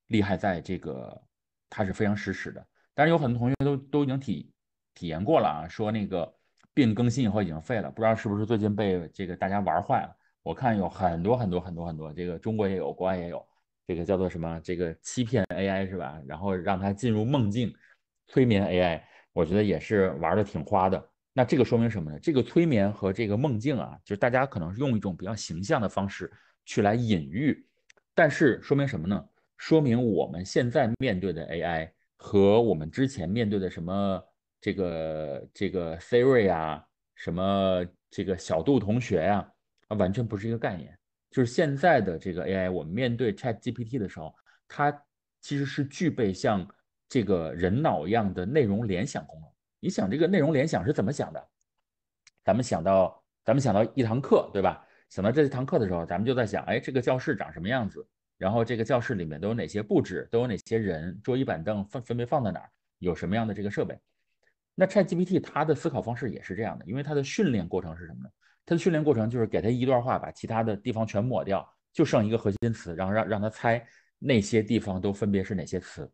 厉害在这个它是非常实时的。但是有很多同学都都已经体体验过了啊，说那个病更新以后已经废了，不知道是不是最近被这个大家玩坏了。我看有很多很多很多很多，这个中国也有，国外也有，这个叫做什么？这个欺骗 AI 是吧？然后让它进入梦境，催眠 AI，我觉得也是玩的挺花的。那这个说明什么呢？这个催眠和这个梦境啊，就是大家可能是用一种比较形象的方式去来隐喻，但是说明什么呢？说明我们现在面对的 AI。和我们之前面对的什么这个这个 Siri 啊，什么这个小度同学呀，啊，完全不是一个概念。就是现在的这个 AI，我们面对 Chat GPT 的时候，它其实是具备像这个人脑一样的内容联想功能。你想这个内容联想是怎么想的？咱们想到咱们想到一堂课，对吧？想到这一堂课的时候，咱们就在想，哎，这个教室长什么样子？然后这个教室里面都有哪些布置？都有哪些人？桌椅板凳分分别放在哪儿？有什么样的这个设备？那 ChatGPT 它的思考方式也是这样的，因为它的训练过程是什么呢？它的训练过程就是给它一段话，把其他的地方全抹掉，就剩一个核心词，然后让让它猜那些地方都分别是哪些词。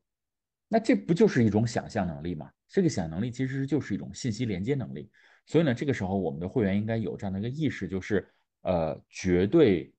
那这不就是一种想象能力吗？这个想象能力其实就是一种信息连接能力。所以呢，这个时候我们的会员应该有这样的一个意识，就是呃，绝对。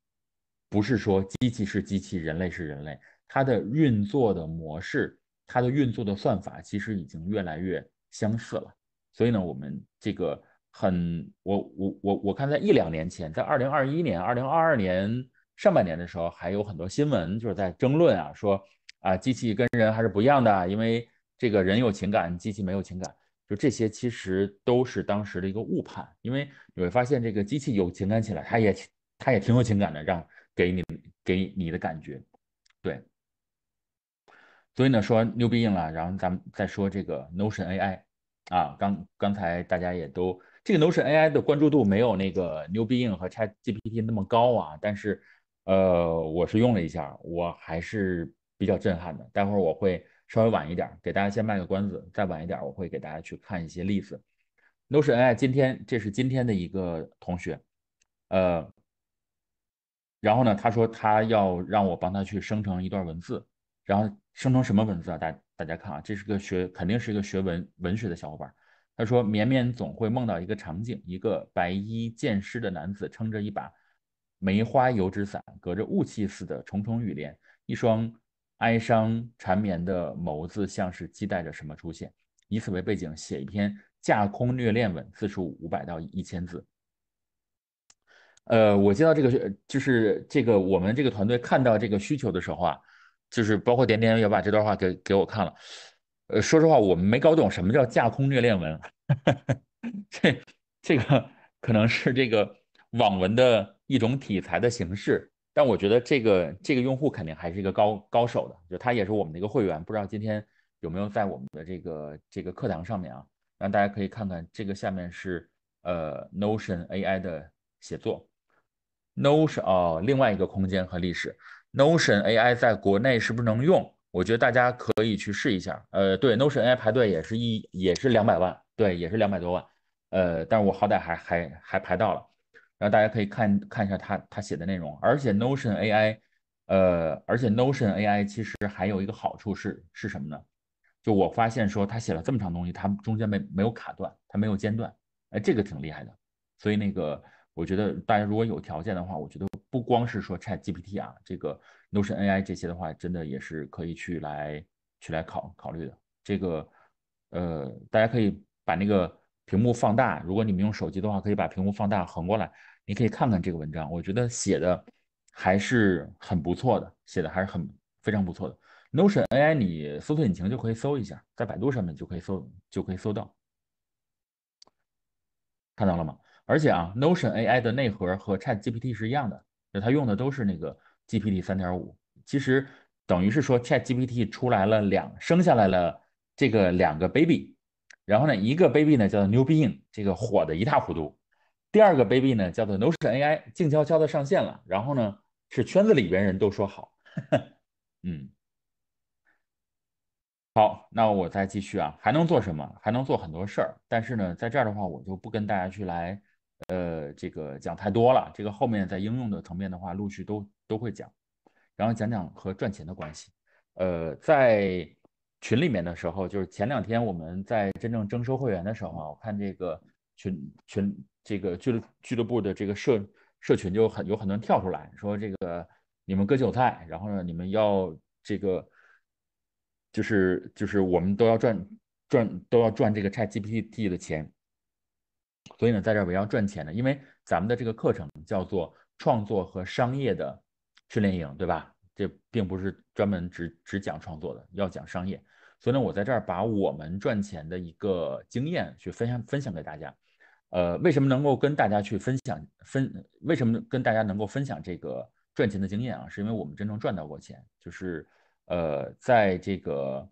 不是说机器是机器，人类是人类，它的运作的模式，它的运作的算法其实已经越来越相似了。所以呢，我们这个很，我我我我看在一两年前，在二零二一年、二零二二年上半年的时候，还有很多新闻就是在争论啊，说啊，机器跟人还是不一样的，因为这个人有情感，机器没有情感。就这些其实都是当时的一个误判，因为你会发现这个机器有情感起来，它也它也挺有情感的，让。给你给你的感觉，对。所以呢，说完 New Bing e 了，然后咱们再说这个 Notion AI 啊。刚刚才大家也都这个 Notion AI 的关注度没有那个 New Bing e 和 Chat GPT 那么高啊。但是呃，我是用了一下，我还是比较震撼的。待会儿我会稍微晚一点给大家先卖个关子，再晚一点我会给大家去看一些例子。Notion AI 今天这是今天的一个同学，呃。然后呢？他说他要让我帮他去生成一段文字，然后生成什么文字啊？大大家看啊，这是个学，肯定是一个学文文学的小伙伴。他说：“绵绵总会梦到一个场景，一个白衣剑师的男子撑着一把梅花油纸伞，隔着雾气似的重重雨帘，一双哀伤缠绵的眸子，像是期待着什么出现。以此为背景，写一篇架空虐恋文，字数五百到一千字。”呃，我接到这个是，就是这个我们这个团队看到这个需求的时候啊，就是包括点点也把这段话给给我看了。呃，说实话，我们没搞懂什么叫架空虐恋文，这这个可能是这个网文的一种体裁的形式，但我觉得这个这个用户肯定还是一个高高手的，就他也是我们的一个会员，不知道今天有没有在我们的这个这个课堂上面啊，让大家可以看看这个下面是呃 Notion AI 的写作。Notion 啊，另外一个空间和历史。Notion AI 在国内是不是能用？我觉得大家可以去试一下。呃，对，Notion AI 排队也是一，也是两百万，对，也是两百多万。呃，但是我好歹还还还排到了。然后大家可以看看一下他他写的内容。而且 Notion AI，呃，而且 Notion AI 其实还有一个好处是是什么呢？就我发现说他写了这么长东西，他中间没没有卡断，他没有间断，哎，这个挺厉害的。所以那个。我觉得大家如果有条件的话，我觉得不光是说 Chat GPT 啊，这个 Notion AI 这些的话，真的也是可以去来去来考考虑的。这个呃，大家可以把那个屏幕放大，如果你们用手机的话，可以把屏幕放大横过来，你可以看看这个文章，我觉得写的还是很不错的，写的还是很非常不错的。Notion AI 你搜索引擎就可以搜一下，在百度上面就可以搜就可以搜到，看到了吗？而且啊，Notion AI 的内核和 Chat GPT 是一样的，就它用的都是那个 GPT 3.5。其实等于是说 Chat GPT 出来了，两生下来了这个两个 baby。然后呢，一个 baby 呢叫做 New Bing，e 这个火的一塌糊涂；第二个 baby 呢叫做 Notion AI，静悄悄的上线了。然后呢，是圈子里边人都说好。嗯，好，那我再继续啊，还能做什么？还能做很多事儿。但是呢，在这儿的话，我就不跟大家去来。呃，这个讲太多了，这个后面在应用的层面的话，陆续都都会讲，然后讲讲和赚钱的关系。呃，在群里面的时候，就是前两天我们在真正征收会员的时候啊，我看这个群群这个俱乐俱乐部的这个社社群就很有很多人跳出来说这个你们割韭菜，然后呢，你们要这个就是就是我们都要赚赚都要赚这个 c h a t GPT 的钱。所以呢，在这儿绕赚钱呢，因为咱们的这个课程叫做创作和商业的训练营，对吧？这并不是专门只只讲创作的，要讲商业。所以呢，我在这儿把我们赚钱的一个经验去分享分享给大家。呃，为什么能够跟大家去分享分？为什么跟大家能够分享这个赚钱的经验啊？是因为我们真正赚到过钱，就是呃，在这个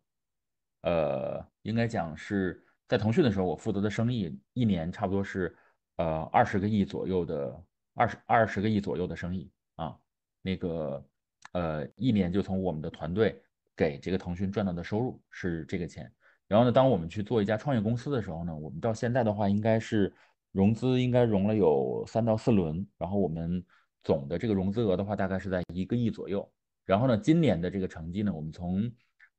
呃，应该讲是。在腾讯的时候，我负责的生意一年差不多是，呃，二十个亿左右的二十二十个亿左右的生意啊。那个，呃，一年就从我们的团队给这个腾讯赚到的收入是这个钱。然后呢，当我们去做一家创业公司的时候呢，我们到现在的话应该是融资应该融了有三到四轮，然后我们总的这个融资额的话大概是在一个亿左右。然后呢，今年的这个成绩呢，我们从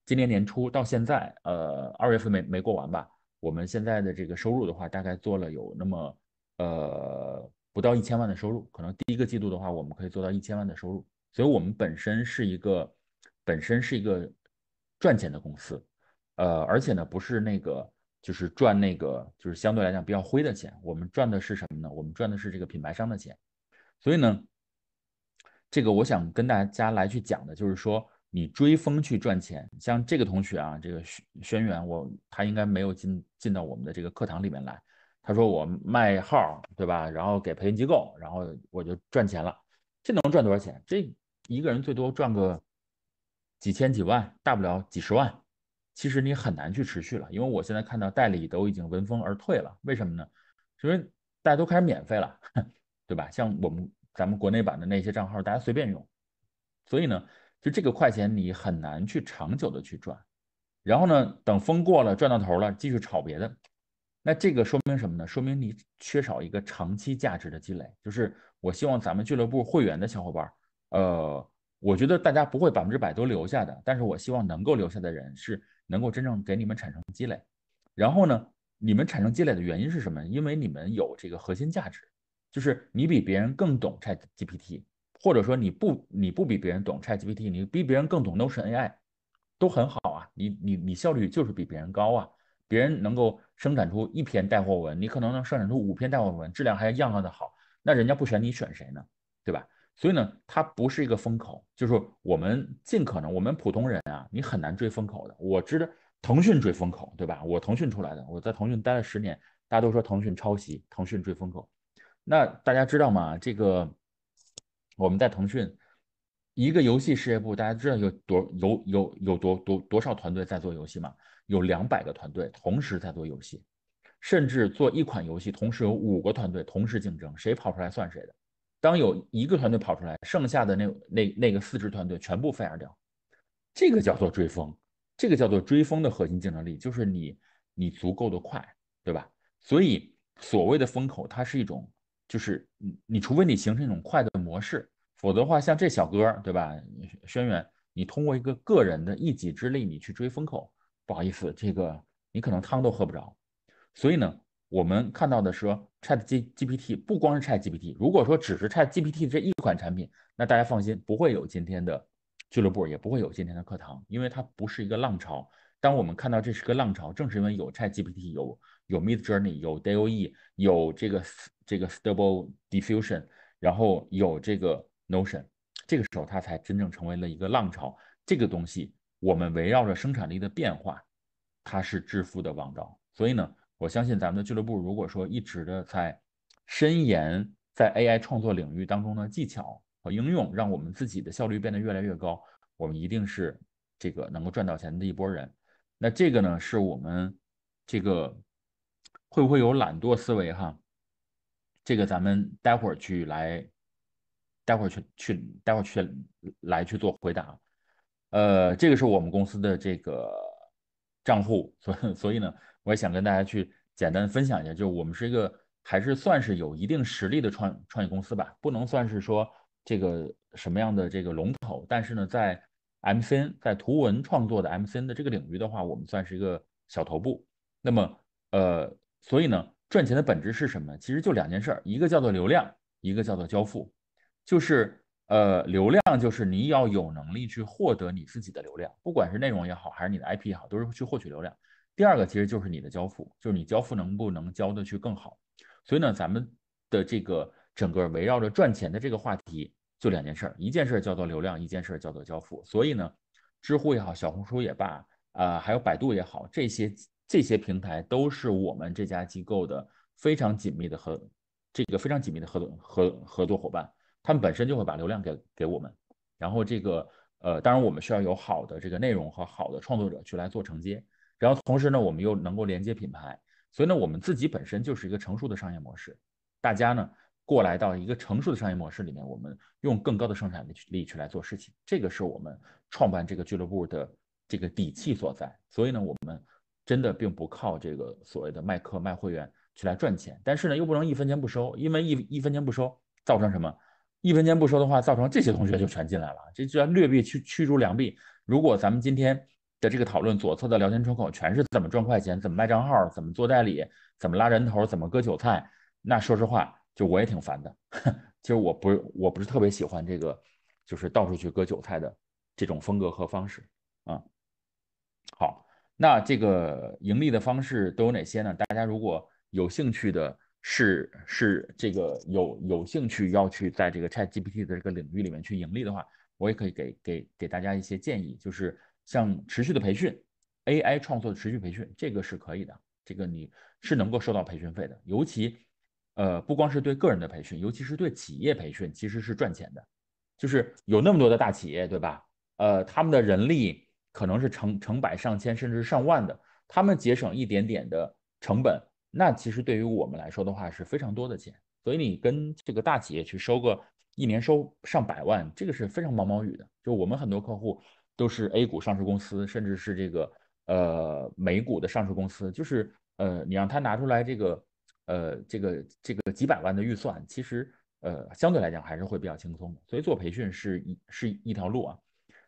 今年年初到现在，呃，二月份没没过完吧。我们现在的这个收入的话，大概做了有那么呃不到一千万的收入，可能第一个季度的话，我们可以做到一千万的收入，所以我们本身是一个本身是一个赚钱的公司，呃，而且呢不是那个就是赚那个就是相对来讲比较灰的钱，我们赚的是什么呢？我们赚的是这个品牌商的钱，所以呢，这个我想跟大家来去讲的就是说。你追风去赚钱，像这个同学啊，这个轩轩辕，我他应该没有进进到我们的这个课堂里面来。他说我卖号，对吧？然后给培训机构，然后我就赚钱了。这能赚多少钱？这一个人最多赚个几千几万，大不了几十万。其实你很难去持续了，因为我现在看到代理都已经闻风而退了。为什么呢？因为大家都开始免费了，对吧？像我们咱们国内版的那些账号，大家随便用。所以呢？就这个快钱，你很难去长久的去赚。然后呢，等风过了，赚到头了，继续炒别的。那这个说明什么呢？说明你缺少一个长期价值的积累。就是我希望咱们俱乐部会员的小伙伴，呃，我觉得大家不会百分之百都留下的，但是我希望能够留下的人是能够真正给你们产生积累。然后呢，你们产生积累的原因是什么？因为你们有这个核心价值，就是你比别人更懂 ChatGPT。或者说你不你不比别人懂 ChatGPT，你比别人更懂 n o o n a i 都很好啊。你你你效率就是比别人高啊。别人能够生产出一篇带货文，你可能能生产出五篇带货文，质量还样样的好。那人家不选你选谁呢？对吧？所以呢，它不是一个风口，就是我们尽可能我们普通人啊，你很难追风口的。我知道腾讯追风口，对吧？我腾讯出来的，我在腾讯待了十年，大家都说腾讯抄袭，腾讯追风口。那大家知道吗？这个。我们在腾讯一个游戏事业部，大家知道有多有有有多多多少团队在做游戏吗？有两百个团队同时在做游戏，甚至做一款游戏，同时有五个团队同时竞争，谁跑出来算谁的。当有一个团队跑出来，剩下的那那那个四支团队全部 fire 掉，这个叫做追风，这个叫做追风的核心竞争力，就是你你足够的快，对吧？所以所谓的风口，它是一种。就是你，你除非你形成一种快的模式，否则的话像这小哥对吧？轩辕，你通过一个个人的一己之力，你去追风口，不好意思，这个你可能汤都喝不着。所以呢，我们看到的是 Chat G GPT，不光是 Chat GPT。如果说只是 Chat GPT 这一款产品，那大家放心，不会有今天的俱乐部，也不会有今天的课堂，因为它不是一个浪潮。当我们看到这是个浪潮，正是因为有 ChatGPT，有有 MidJourney，有 DALL·E，有这个这个 Stable Diffusion，然后有这个 Notion，这个时候它才真正成为了一个浪潮。这个东西，我们围绕着生产力的变化，它是致富的王道。所以呢，我相信咱们的俱乐部，如果说一直的在深研在 AI 创作领域当中的技巧和应用，让我们自己的效率变得越来越高，我们一定是这个能够赚到钱的一波人。那这个呢，是我们这个会不会有懒惰思维哈？这个咱们待会儿去来，待会儿去去，待会儿去来去做回答。呃，这个是我们公司的这个账户，所以所以呢，我也想跟大家去简单分享一下，就我们是一个还是算是有一定实力的创创业公司吧，不能算是说这个什么样的这个龙头，但是呢，在 M C N 在图文创作的 M C N 的这个领域的话，我们算是一个小头部。那么，呃，所以呢，赚钱的本质是什么？其实就两件事，一个叫做流量，一个叫做交付。就是，呃，流量就是你要有能力去获得你自己的流量，不管是内容也好，还是你的 IP 也好，都是去获取流量。第二个其实就是你的交付，就是你交付能不能交的去更好。所以呢，咱们的这个整个围绕着赚钱的这个话题。就两件事儿，一件事儿叫做流量，一件事儿叫做交付。所以呢，知乎也好，小红书也罢，啊，还有百度也好，这些这些平台都是我们这家机构的非常紧密的合这个非常紧密的合合合作伙伴。他们本身就会把流量给给我们，然后这个呃，当然我们需要有好的这个内容和好的创作者去来做承接，然后同时呢，我们又能够连接品牌。所以呢，我们自己本身就是一个成熟的商业模式，大家呢。过来到一个成熟的商业模式里面，我们用更高的生产力力去来做事情，这个是我们创办这个俱乐部的这个底气所在。所以呢，我们真的并不靠这个所谓的卖课、卖会员去来赚钱，但是呢，又不能一分钱不收，因为一一分钱不收造成什么？一分钱不收的话，造成这些同学就全进来了，这要劣币驱驱逐良币。如果咱们今天的这个讨论左侧的聊天窗口全是怎么赚快钱、怎么卖账号、怎么做代理、怎么拉人头、怎么割韭菜，那说实话。就我也挺烦的，其 实我不我不是特别喜欢这个，就是到处去割韭菜的这种风格和方式啊。好，那这个盈利的方式都有哪些呢？大家如果有兴趣的，是是这个有有兴趣要去在这个 Chat GPT 的这个领域里面去盈利的话，我也可以给给给大家一些建议，就是像持续的培训，AI 创作的持续培训，这个是可以的，这个你是能够收到培训费的，尤其。呃，不光是对个人的培训，尤其是对企业培训，其实是赚钱的。就是有那么多的大企业，对吧？呃，他们的人力可能是成成百上千，甚至是上万的。他们节省一点点的成本，那其实对于我们来说的话是非常多的钱。所以你跟这个大企业去收个一年收上百万，这个是非常毛毛雨的。就我们很多客户都是 A 股上市公司，甚至是这个呃美股的上市公司，就是呃你让他拿出来这个。呃，这个这个几百万的预算，其实呃相对来讲还是会比较轻松的，所以做培训是一是一条路啊。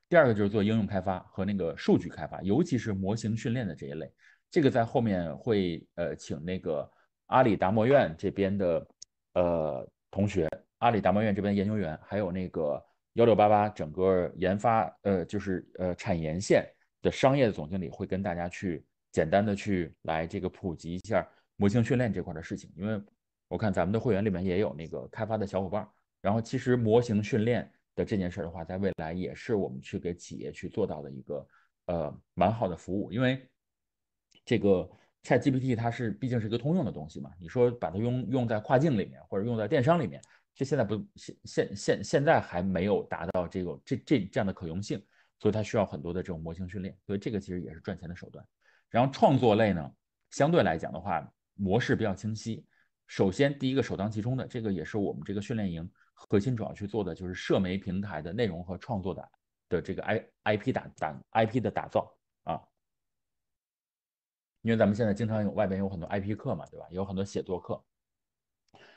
第二个就是做应用开发和那个数据开发，尤其是模型训练的这一类，这个在后面会呃请那个阿里达摩院这边的呃同学，阿里达摩院这边研究员，还有那个幺六八八整个研发呃就是呃产研线的商业的总经理会跟大家去简单的去来这个普及一下。模型训练这块的事情，因为我看咱们的会员里面也有那个开发的小伙伴然后其实模型训练的这件事儿的话，在未来也是我们去给企业去做到的一个呃蛮好的服务，因为这个 Chat GPT 它是毕竟是一个通用的东西嘛，你说把它用用在跨境里面或者用在电商里面，这现在不现现现现在还没有达到这个这这这样的可用性，所以它需要很多的这种模型训练，所以这个其实也是赚钱的手段。然后创作类呢，相对来讲的话，模式比较清晰。首先，第一个首当其冲的，这个也是我们这个训练营核心主要去做的，就是社媒平台的内容和创作的的这个 I IP 打打 IP 的打造啊。因为咱们现在经常有外边有很多 IP 课嘛，对吧？有很多写作课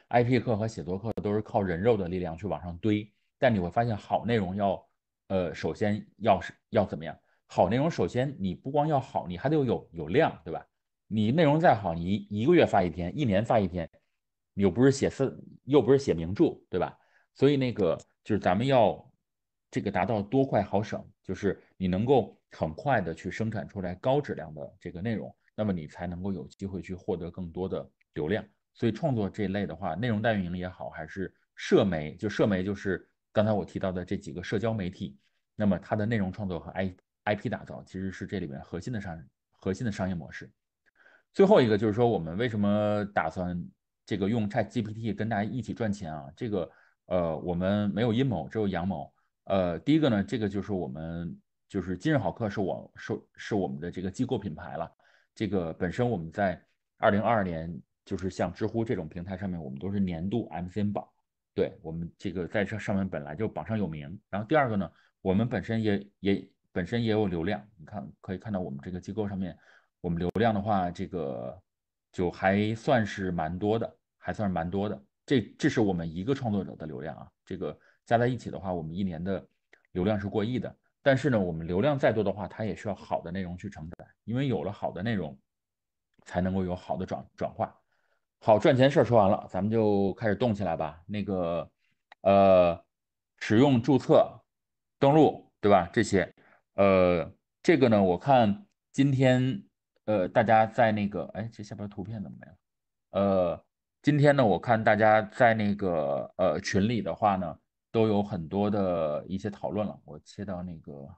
，IP 课和写作课都是靠人肉的力量去往上堆。但你会发现，好内容要呃，首先要是要怎么样？好内容首先你不光要好，你还得有有量，对吧？你内容再好，你一个月发一篇，一年发一你又不是写四，又不是写名著，对吧？所以那个就是咱们要这个达到多快好省，就是你能够很快的去生产出来高质量的这个内容，那么你才能够有机会去获得更多的流量。所以创作这类的话，内容代运营也好，还是社媒，就社媒就是刚才我提到的这几个社交媒体，那么它的内容创作和 I IP 打造其实是这里面核心的商核心的商业模式。最后一个就是说，我们为什么打算这个用 Chat GPT 跟大家一起赚钱啊？这个，呃，我们没有阴谋，只有阳谋。呃，第一个呢，这个就是我们就是今日好客是我是是我们的这个机构品牌了。这个本身我们在二零二二年就是像知乎这种平台上面，我们都是年度 MCN 榜。对我们这个在这上面本来就榜上有名。然后第二个呢，我们本身也也本身也有流量，你看可以看到我们这个机构上面。我们流量的话，这个就还算是蛮多的，还算是蛮多的。这这是我们一个创作者的流量啊，这个加在一起的话，我们一年的流量是过亿的。但是呢，我们流量再多的话，它也需要好的内容去承载，因为有了好的内容，才能够有好的转转化。好，赚钱事儿说完了，咱们就开始动起来吧。那个，呃，使用注册、登录，对吧？这些，呃，这个呢，我看今天。呃，大家在那个，哎，这下边图片怎么样？呃，今天呢，我看大家在那个呃群里的话呢，都有很多的一些讨论了。我切到那个，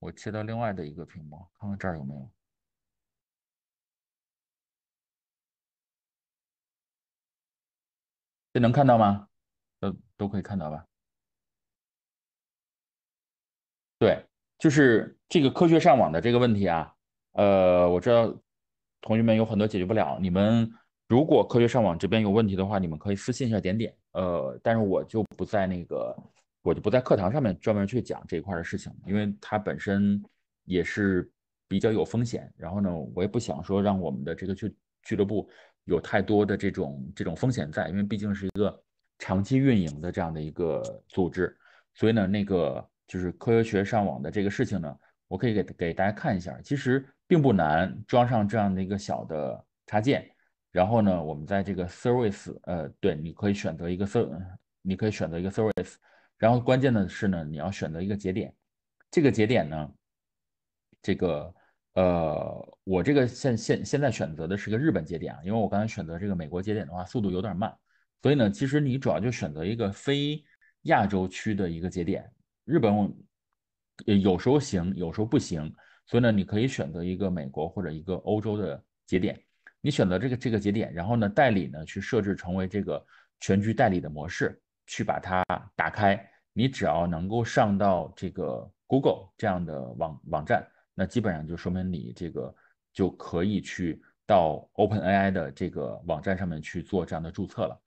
我切到另外的一个屏幕，看看这儿有没有，这能看到吗？呃，都可以看到吧？对，就是这个科学上网的这个问题啊。呃，我知道同学们有很多解决不了。你们如果科学上网这边有问题的话，你们可以私信一下点点。呃，但是我就不在那个，我就不在课堂上面专门去讲这一块的事情，因为它本身也是比较有风险。然后呢，我也不想说让我们的这个俱俱乐部有太多的这种这种风险在，因为毕竟是一个长期运营的这样的一个组织。所以呢，那个就是科学学上网的这个事情呢。我可以给给大家看一下，其实并不难，装上这样的一个小的插件，然后呢，我们在这个 service，呃，对，你可以选择一个 ser，你可以选择一个 service，然后关键的是呢，你要选择一个节点，这个节点呢，这个呃，我这个现现现在选择的是个日本节点啊，因为我刚才选择这个美国节点的话，速度有点慢，所以呢，其实你主要就选择一个非亚洲区的一个节点，日本我。有时候行，有时候不行，所以呢，你可以选择一个美国或者一个欧洲的节点，你选择这个这个节点，然后呢，代理呢去设置成为这个全局代理的模式，去把它打开。你只要能够上到这个 Google 这样的网网站，那基本上就说明你这个就可以去到 OpenAI 的这个网站上面去做这样的注册了。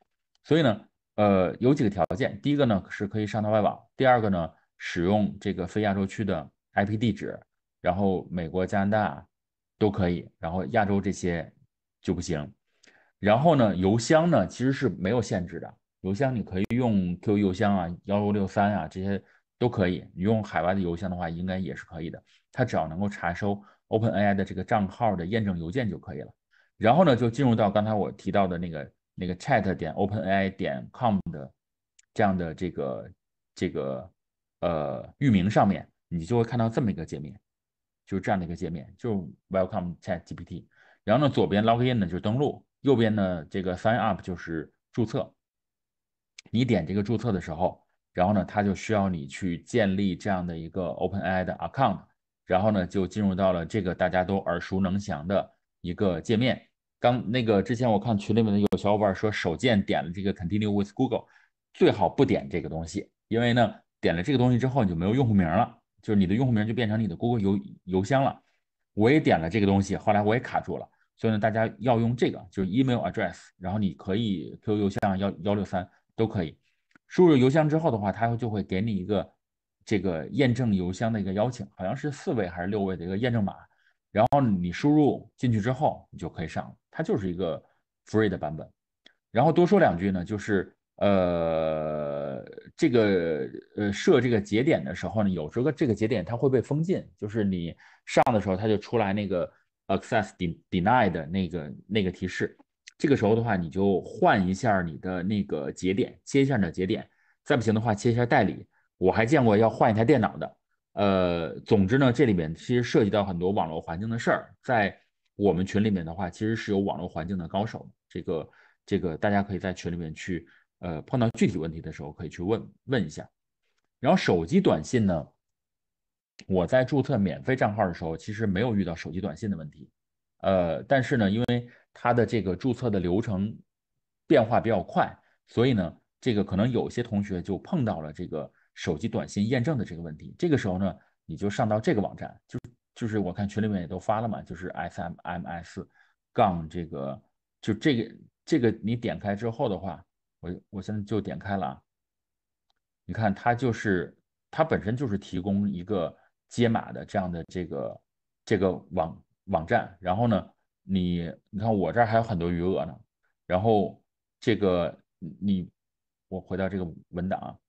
所以呢，呃，有几个条件，第一个呢是可以上到外网，第二个呢。使用这个非亚洲区的 IP 地址，然后美国、加拿大都可以，然后亚洲这些就不行。然后呢，邮箱呢其实是没有限制的，邮箱你可以用 QQ 邮箱啊、幺六六三啊这些都可以，你用海外的邮箱的话应该也是可以的，它只要能够查收 OpenAI 的这个账号的验证邮件就可以了。然后呢，就进入到刚才我提到的那个那个 chat 点 OpenAI 点 com 的这样的这个这个。呃，域名上面你就会看到这么一个界面，就是这样的一个界面，就 Welcome Chat GPT。然后呢，左边 Login 呢就是登录，右边呢这个 Sign Up 就是注册。你点这个注册的时候，然后呢，它就需要你去建立这样的一个 OpenAI 的 Account。然后呢，就进入到了这个大家都耳熟能详的一个界面。刚那个之前我看群里面的有小伙伴说，手贱点了这个 Continue with Google，最好不点这个东西，因为呢。点了这个东西之后，你就没有用户名了，就是你的用户名就变成你的 Google 邮邮箱了。我也点了这个东西，后来我也卡住了。所以呢，大家要用这个，就是 email address，然后你可以 QQ 邮箱、幺幺六三都可以。输入邮箱之后的话，它就会给你一个这个验证邮箱的一个邀请，好像是四位还是六位的一个验证码。然后你输入进去之后，你就可以上了。它就是一个 free 的版本。然后多说两句呢，就是。呃，这个呃，设这个节点的时候呢，有时候这个节点它会被封禁，就是你上的时候它就出来那个 access deny 的那个那个提示。这个时候的话，你就换一下你的那个节点，切一下你的节点，再不行的话切一下代理。我还见过要换一台电脑的。呃，总之呢，这里面其实涉及到很多网络环境的事儿。在我们群里面的话，其实是有网络环境的高手，这个这个大家可以在群里面去。呃，碰到具体问题的时候可以去问问一下。然后手机短信呢，我在注册免费账号的时候，其实没有遇到手机短信的问题。呃，但是呢，因为它的这个注册的流程变化比较快，所以呢，这个可能有些同学就碰到了这个手机短信验证的这个问题。这个时候呢，你就上到这个网站，就就是我看群里面也都发了嘛，就是 S M M S，杠这个就这个这个你点开之后的话。我我现在就点开了啊，你看它就是它本身就是提供一个接码的这样的这个这个网网站，然后呢，你你看我这儿还有很多余额呢，然后这个你我回到这个文档，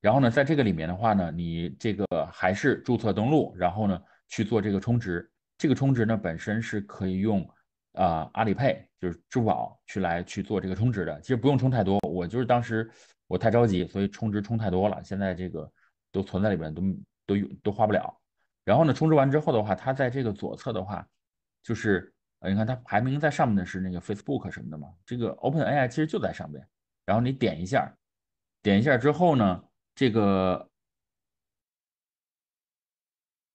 然后呢，在这个里面的话呢，你这个还是注册登录，然后呢去做这个充值，这个充值呢本身是可以用啊阿里配就是支付宝去来去做这个充值的，其实不用充太多。我就是当时我太着急，所以充值充太多了，现在这个都存在里边，都都都花不了。然后呢，充值完之后的话，它在这个左侧的话，就是呃，你看它排名在上面的是那个 Facebook 什么的嘛，这个 OpenAI 其实就在上面。然后你点一下，点一下之后呢，这个，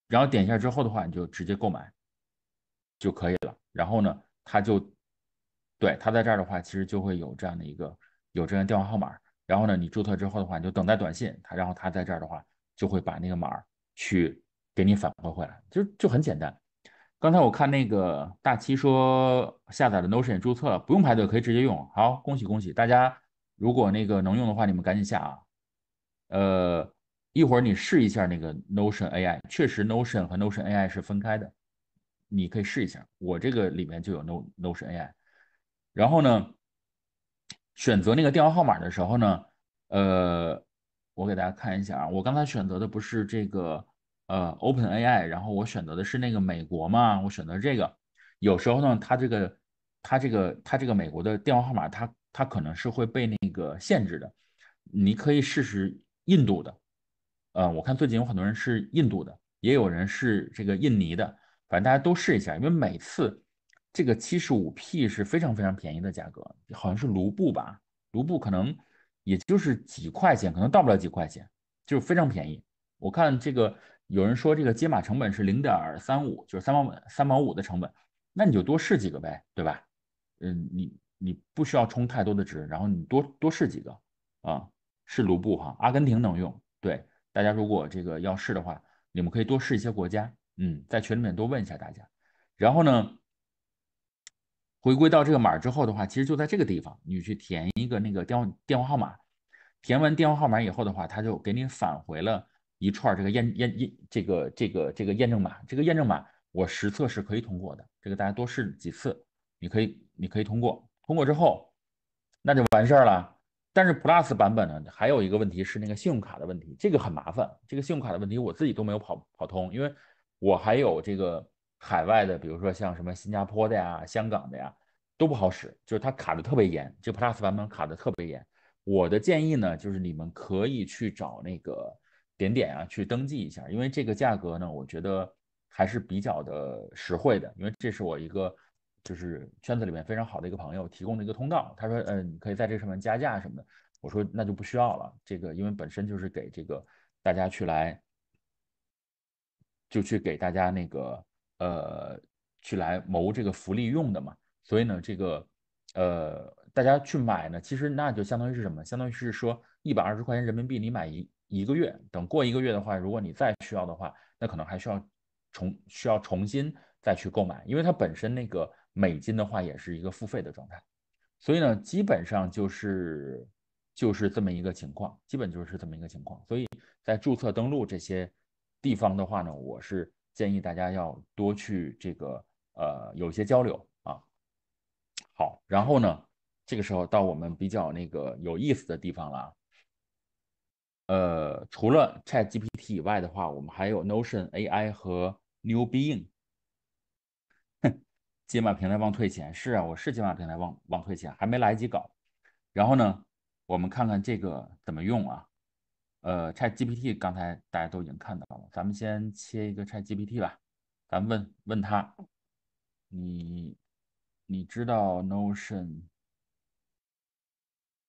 然后点一下之后的话，你就直接购买就可以了。然后呢，它就对它在这儿的话，其实就会有这样的一个。有这样电话号码，然后呢，你注册之后的话，你就等待短信，他然后他在这儿的话，就会把那个码去给你反馈回来，就就很简单。刚才我看那个大七说下载了 Notion，注册不用排队可以直接用，好，恭喜恭喜大家，如果那个能用的话，你们赶紧下啊。呃，一会儿你试一下那个 Notion AI，确实 Notion 和 Notion AI 是分开的，你可以试一下，我这个里面就有 n o Notion AI，然后呢？选择那个电话号码的时候呢，呃，我给大家看一下啊，我刚才选择的不是这个呃 OpenAI，然后我选择的是那个美国嘛，我选择这个。有时候呢，它这个它这个它这个美国的电话号码，它它可能是会被那个限制的。你可以试试印度的，呃，我看最近有很多人是印度的，也有人是这个印尼的，反正大家都试一下，因为每次。这个七十五 P 是非常非常便宜的价格，好像是卢布吧？卢布可能也就是几块钱，可能到不了几块钱，就是非常便宜。我看这个有人说这个接码成本是零点三五，就是三毛三毛五的成本，那你就多试几个呗，对吧？嗯，你你不需要充太多的值，然后你多多试几个啊，是卢布哈，阿根廷能用。对大家如果这个要试的话，你们可以多试一些国家，嗯，在群里面多问一下大家，然后呢？回归到这个码之后的话，其实就在这个地方，你去填一个那个电话电话号码，填完电话号码以后的话，它就给你返回了一串这个验验验这个这个这个验证码。这个验证码我实测是可以通过的，这个大家多试几次，你可以你可以通过通过之后，那就完事儿了。但是 Plus 版本呢，还有一个问题是那个信用卡的问题，这个很麻烦。这个信用卡的问题我自己都没有跑跑通，因为我还有这个。海外的，比如说像什么新加坡的呀、香港的呀，都不好使，就是它卡的特别严，这 Plus 版本卡的特别严。我的建议呢，就是你们可以去找那个点点啊去登记一下，因为这个价格呢，我觉得还是比较的实惠的，因为这是我一个就是圈子里面非常好的一个朋友提供的一个通道。他说，嗯，你可以在这上面加价什么的。我说那就不需要了，这个因为本身就是给这个大家去来，就去给大家那个。呃，去来谋这个福利用的嘛，所以呢，这个呃，大家去买呢，其实那就相当于是什么，相当于是说一百二十块钱人民币，你买一一个月，等过一个月的话，如果你再需要的话，那可能还需要重需要重新再去购买，因为它本身那个美金的话也是一个付费的状态，所以呢，基本上就是就是这么一个情况，基本就是这么一个情况，所以在注册登录这些地方的话呢，我是。建议大家要多去这个呃有一些交流啊，好，然后呢，这个时候到我们比较那个有意思的地方了。呃，除了 Chat GPT 以外的话，我们还有 Notion AI 和 New Being。解码平台忘退钱？是啊，我是解码平台忘忘退钱，还没来得及搞。然后呢，我们看看这个怎么用啊。呃，Chat GPT，刚才大家都已经看到了，咱们先切一个 Chat GPT 吧。咱问问他，你你知道 Notion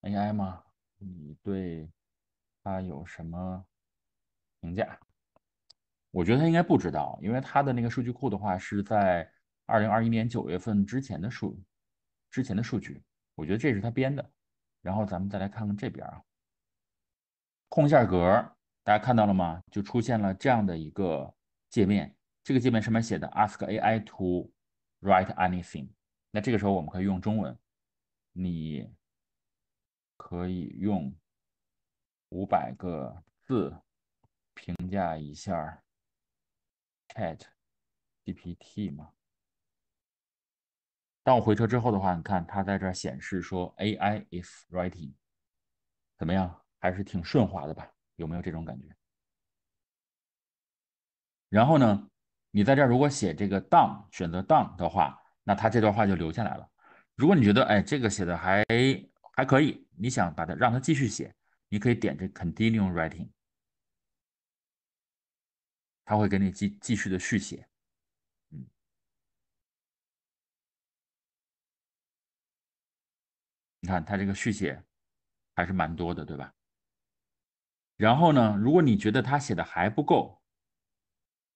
AI 吗？你对它有什么评价？我觉得他应该不知道，因为他的那个数据库的话是在二零二一年九月份之前的数，之前的数据，我觉得这是他编的。然后咱们再来看看这边啊。空下格，大家看到了吗？就出现了这样的一个界面。这个界面上面写的 “Ask AI to write anything”。那这个时候我们可以用中文，你可以用五百个字评价一下 Chat GPT 吗？当我回车之后的话，你看它在这儿显示说 “AI is writing”，怎么样？还是挺顺滑的吧？有没有这种感觉？然后呢，你在这儿如果写这个 down，选择 down 的话，那他这段话就留下来了。如果你觉得哎，这个写的还还可以，你想把它让它继续写，你可以点这 continue writing，他会给你继继续的续写。嗯，你看他这个续写还是蛮多的，对吧？然后呢？如果你觉得他写的还不够，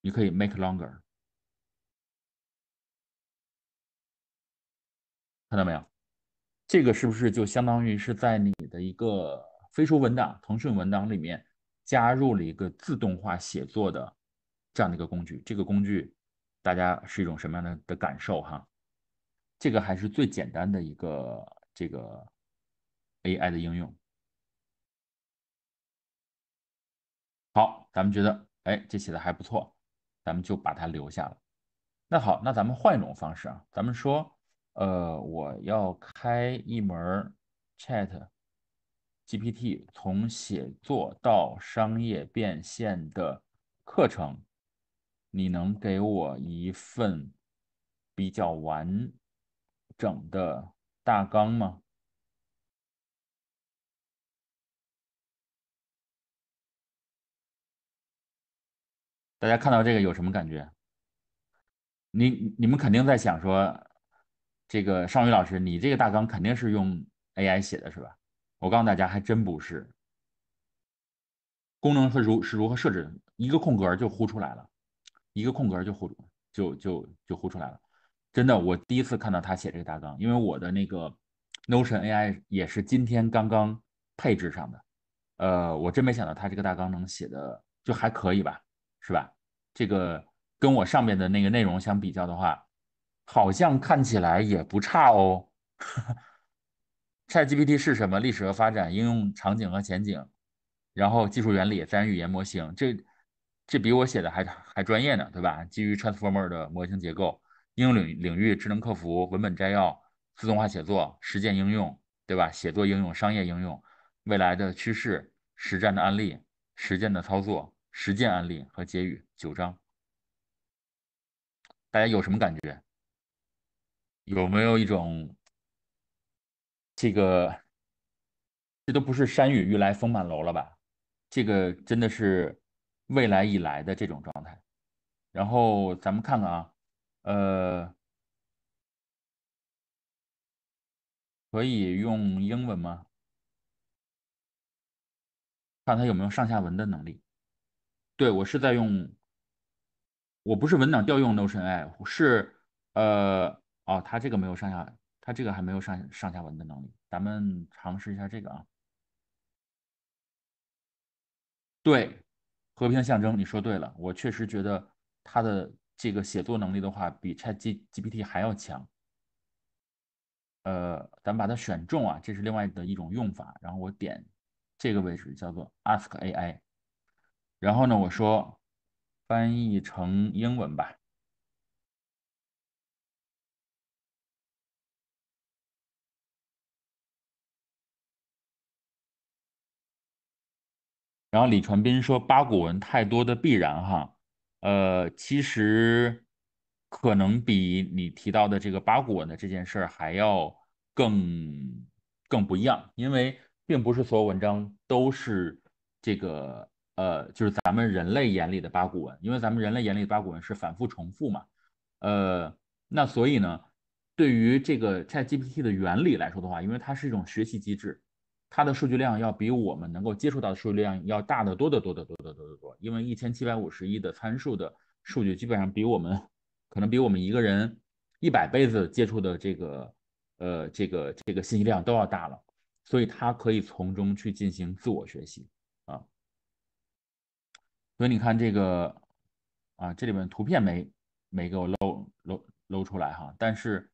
你可以 make longer。看到没有？这个是不是就相当于是在你的一个飞书文档、腾讯文档里面加入了一个自动化写作的这样的一个工具？这个工具大家是一种什么样的的感受哈？这个还是最简单的一个这个 AI 的应用。好，咱们觉得，哎，这写的还不错，咱们就把它留下了。那好，那咱们换一种方式啊，咱们说，呃，我要开一门 Chat GPT 从写作到商业变现的课程，你能给我一份比较完整的大纲吗？大家看到这个有什么感觉？你你们肯定在想说，这个尚宇老师，你这个大纲肯定是用 AI 写的，是吧？我告诉大家，还真不是。功能是如是如何设置，一个空格就呼出来了，一个空格就呼就就就呼出来了。真的，我第一次看到他写这个大纲，因为我的那个 Notion AI 也是今天刚刚配置上的，呃，我真没想到他这个大纲能写的就还可以吧。是吧？这个跟我上面的那个内容相比较的话，好像看起来也不差哦。ChatGPT 是什么？历史和发展、应用场景和前景，然后技术原理、自然语言模型，这这比我写的还还专业呢，对吧？基于 Transformer 的模型结构、应用领领域、智能客服、文本摘要、自动化写作、实践应用，对吧？写作应用、商业应用、未来的趋势、实战的案例、实践的操作。实践案例和结语九章，大家有什么感觉？有没有一种，这个，这都不是山雨欲来风满楼了吧？这个真的是未来以来的这种状态。然后咱们看看啊，呃，可以用英文吗？看他有没有上下文的能力。对我是在用，我不是文档调用 Notion AI，是呃哦，它这个没有上下，它这个还没有上上下文的能力。咱们尝试一下这个啊。对，和平象征，你说对了，我确实觉得它的这个写作能力的话，比 Chat G GPT 还要强。呃，咱们把它选中啊，这是另外的一种用法。然后我点这个位置，叫做 Ask AI。然后呢？我说，翻译成英文吧。然后李传斌说：“八股文太多的必然哈，呃，其实可能比你提到的这个八股文的这件事儿还要更更不一样，因为并不是所有文章都是这个。”呃，就是咱们人类眼里的八股文，因为咱们人类眼里的八股文是反复重复嘛。呃，那所以呢，对于这个 Chat GPT 的原理来说的话，因为它是一种学习机制，它的数据量要比我们能够接触到的数据量要大得多得多得多得多得多因为一千七百五十亿的参数的数据，基本上比我们可能比我们一个人一百辈子接触的这个呃这个这个信息量都要大了，所以它可以从中去进行自我学习。所以你看这个啊，这里面图片没没给我露露露出来哈，但是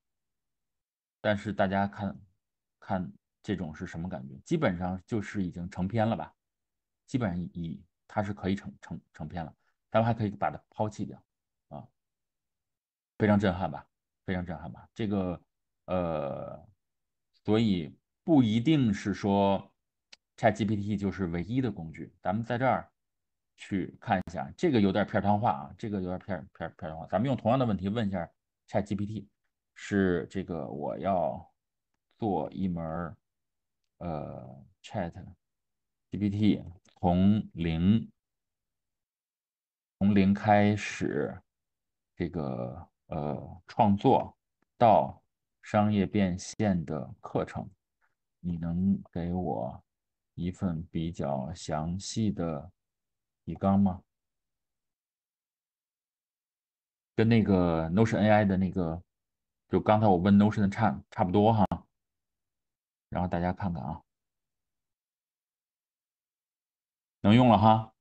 但是大家看看这种是什么感觉？基本上就是已经成片了吧，基本上已它是可以成成成片了，咱们还可以把它抛弃掉啊，非常震撼吧？非常震撼吧？这个呃，所以不一定是说 ChatGPT 就是唯一的工具，咱们在这儿。去看一下，这个有点儿汤话啊，这个有点儿片儿汤话。咱们用同样的问题问一下 Chat GPT：是这个我要做一门呃 Chat GPT 从零从零开始这个呃创作到商业变现的课程，你能给我一份比较详细的？你刚吗？跟那个 Notion AI 的那个，就刚才我问 Notion 的差差不多哈。然后大家看看啊，能用了哈，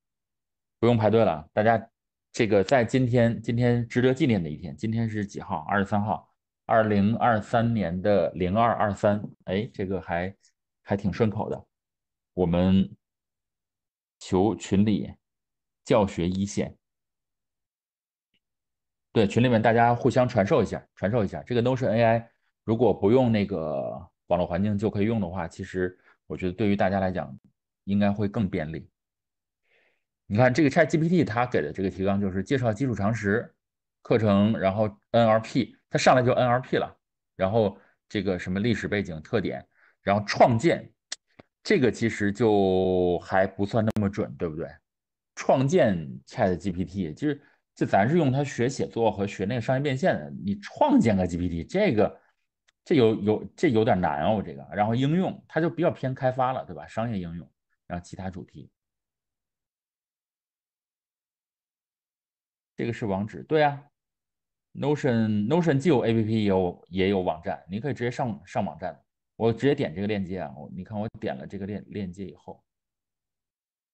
不用排队了。大家这个在今天，今天值得纪念的一天。今天是几号？二十三号，二零二三年的零二二三。哎，这个还还挺顺口的。我们求群里。教学一线，对群里面大家互相传授一下，传授一下这个。No，是 AI，如果不用那个网络环境就可以用的话，其实我觉得对于大家来讲应该会更便利。你看这个 ChatGPT 它给的这个提纲就是介绍基础常识课程，然后 NLP，它上来就 NLP 了，然后这个什么历史背景特点，然后创建，这个其实就还不算那么准，对不对？创建 Chat GPT 就是，就咱是用它学写作和学那个商业变现的。你创建个 GPT，这个这有有这有点难哦。这个，然后应用它就比较偏开发了，对吧？商业应用，然后其他主题。这个是网址，对啊，Notion Notion 既有 APP 也有也有网站，你可以直接上上网站。我直接点这个链接啊，你看我点了这个链链接以后。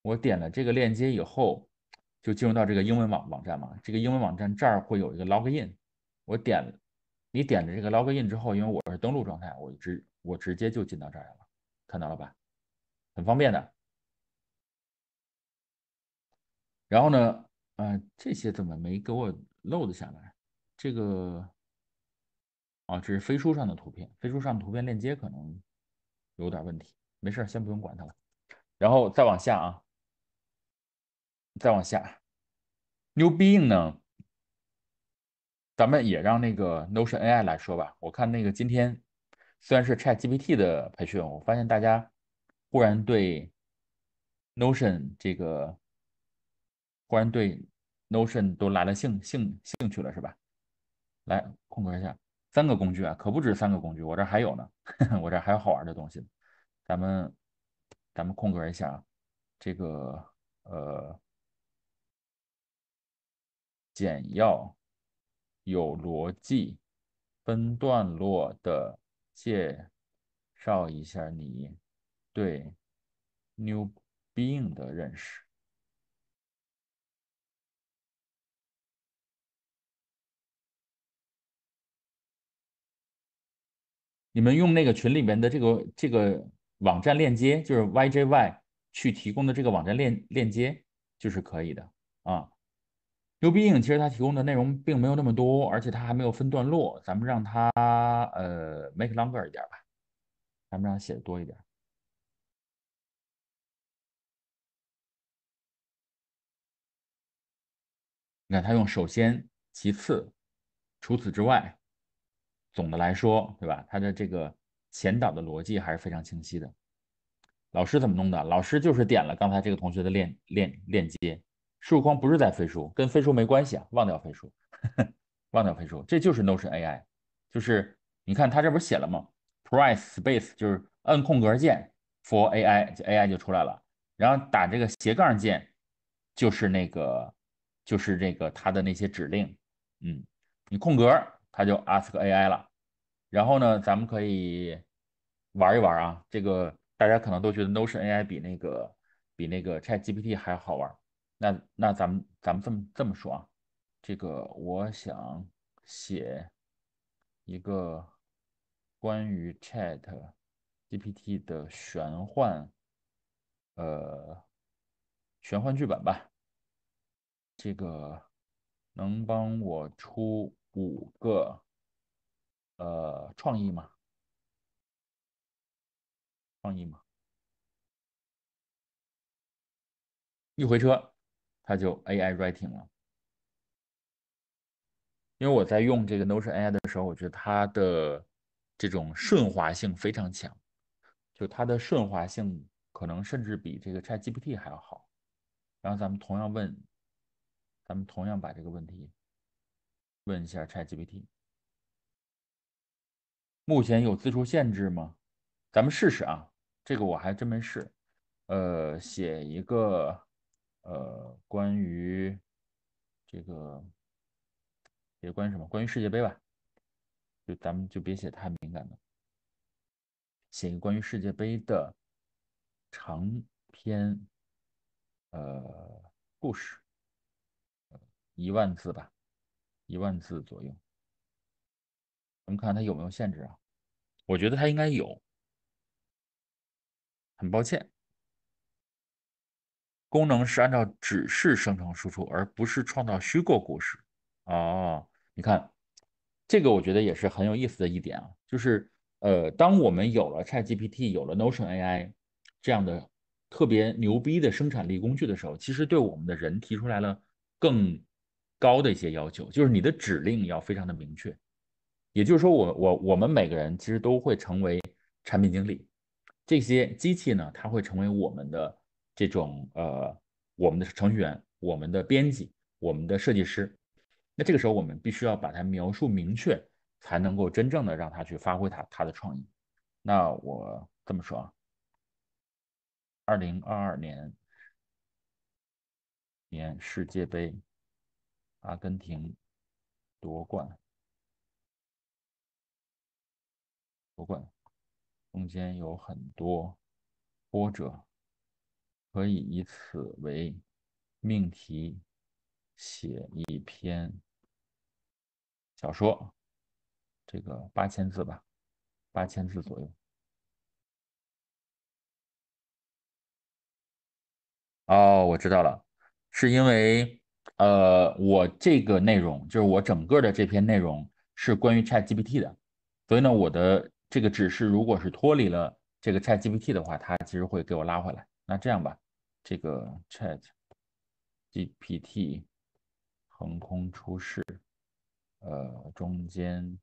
我点了这个链接以后，就进入到这个英文网网站嘛。这个英文网站这儿会有一个 log in，我点，你点了这个 log in 之后，因为我是登录状态，我直我直接就进到这儿来了，看到了吧？很方便的。然后呢，呃，这些怎么没给我 load 下来？这个，啊，这是飞书上的图片，飞书上的图片链接可能有点问题，没事先不用管它了。然后再往下啊。再往下，New Being 呢？咱们也让那个 Notion AI 来说吧。我看那个今天虽然是 Chat GPT 的培训，我发现大家忽然对 Notion 这个，忽然对 Notion 都来了兴兴兴趣了，是吧？来空格一下，三个工具啊，可不止三个工具，我这还有呢，我这还有好玩的东西。咱们咱们空格一下，这个呃。简要、有逻辑、分段落的介绍一下你对 New Being 的认识。你们用那个群里面的这个这个网站链接，就是 YJY 去提供的这个网站链链接，就是可以的啊。牛逼影其实它提供的内容并没有那么多，而且它还没有分段落。咱们让它呃 make longer 一点吧，咱们让它写的多一点。你看他用首先、其次、除此之外，总的来说，对吧？他的这个前导的逻辑还是非常清晰的。老师怎么弄的？老师就是点了刚才这个同学的链链链接。输入框不是在飞书，跟飞书没关系啊！忘掉飞书，忘掉飞书，这就是 Notion AI。就是你看它这不是写了吗 p r i c e space 就是摁空格键，for AI 就 AI 就出来了。然后打这个斜杠键，就是那个，就是这个它的那些指令。嗯，你空格它就 ask AI 了。然后呢，咱们可以玩一玩啊。这个大家可能都觉得 Notion AI 比那个比那个 Chat GPT 还好玩。那那咱们咱们这么这么说啊，这个我想写一个关于 Chat GPT 的玄幻呃玄幻剧本吧，这个能帮我出五个呃创意吗？创意吗？一回车。它就 AI writing 了，因为我在用这个 Notion AI 的时候，我觉得它的这种顺滑性非常强，就它的顺滑性可能甚至比这个 ChatGPT 还要好。然后咱们同样问，咱们同样把这个问题问一下 ChatGPT。目前有字数限制吗？咱们试试啊，这个我还真没试。呃，写一个。呃，关于这个，也关于什么？关于世界杯吧，就咱们就别写太敏感的，写一个关于世界杯的长篇，呃，故事，一万字吧，一万字左右。我们看看它有没有限制啊？我觉得它应该有，很抱歉。功能是按照指示生成输出，而不是创造虚构故事。哦，你看，这个我觉得也是很有意思的一点啊，就是呃，当我们有了 ChatGPT、有了 Notion AI 这样的特别牛逼的生产力工具的时候，其实对我们的人提出来了更高的一些要求，就是你的指令要非常的明确。也就是说，我我我们每个人其实都会成为产品经理，这些机器呢，它会成为我们的。这种呃，我们的程序员、我们的编辑、我们的设计师，那这个时候我们必须要把它描述明确，才能够真正的让他去发挥他他的创意。那我这么说啊，二零二二年年世界杯，阿根廷夺冠，夺冠中间有很多波折。可以以此为命题写一篇小说，这个八千字吧，八千字左右。哦，我知道了，是因为呃，我这个内容就是我整个的这篇内容是关于 Chat GPT 的，所以呢，我的这个指示如果是脱离了这个 Chat GPT 的话，它其实会给我拉回来。那这样吧，这个 Chat GPT 横空出世，呃，中间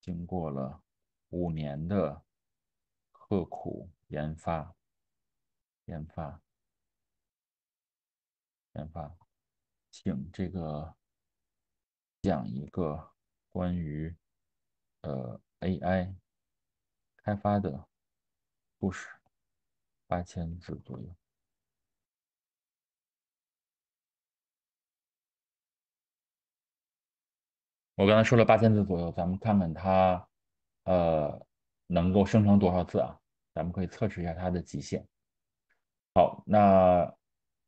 经过了五年的刻苦研发、研发、研发，请这个讲一个关于呃 AI 开发的故事。八千字左右，我刚才说了八千字左右，咱们看看它，呃，能够生成多少字啊？咱们可以测试一下它的极限。好，那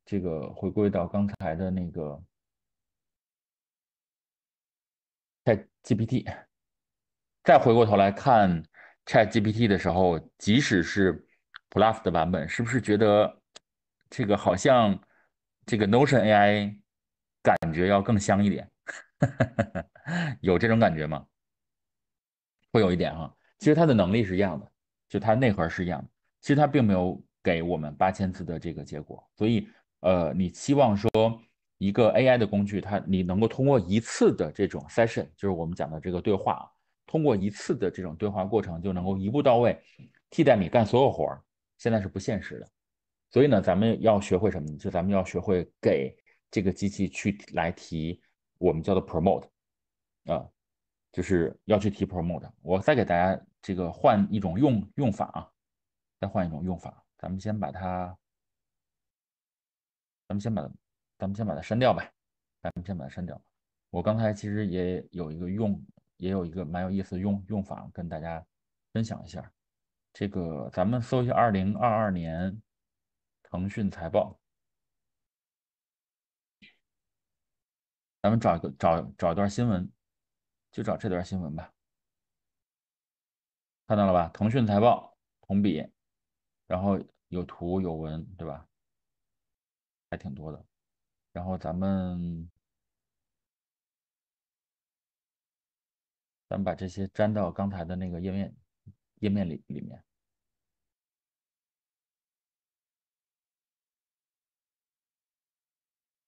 这个回归到刚才的那个 Chat GPT，再回过头来看 Chat GPT 的时候，即使是。Plus 的版本是不是觉得这个好像这个 Notion AI 感觉要更香一点？有这种感觉吗？会有一点哈，其实它的能力是一样的，就它内核是一样的。其实它并没有给我们八千字的这个结果，所以呃，你期望说一个 AI 的工具，它你能够通过一次的这种 session，就是我们讲的这个对话，通过一次的这种对话过程，就能够一步到位替代你干所有活儿。现在是不现实的，所以呢，咱们要学会什么呢？就咱们要学会给这个机器去来提我们叫做 promote 啊，就是要去提 promote。我再给大家这个换一种用用法啊，再换一种用法。咱们先把它，咱们先把咱们先把它删掉吧，咱们先把它删掉。我刚才其实也有一个用，也有一个蛮有意思的用用法跟大家分享一下。这个咱们搜一下二零二二年腾讯财报，咱们找一个找找一段新闻，就找这段新闻吧。看到了吧？腾讯财报同比，然后有图有文，对吧？还挺多的。然后咱们，咱们把这些粘到刚才的那个页面。页面里里面，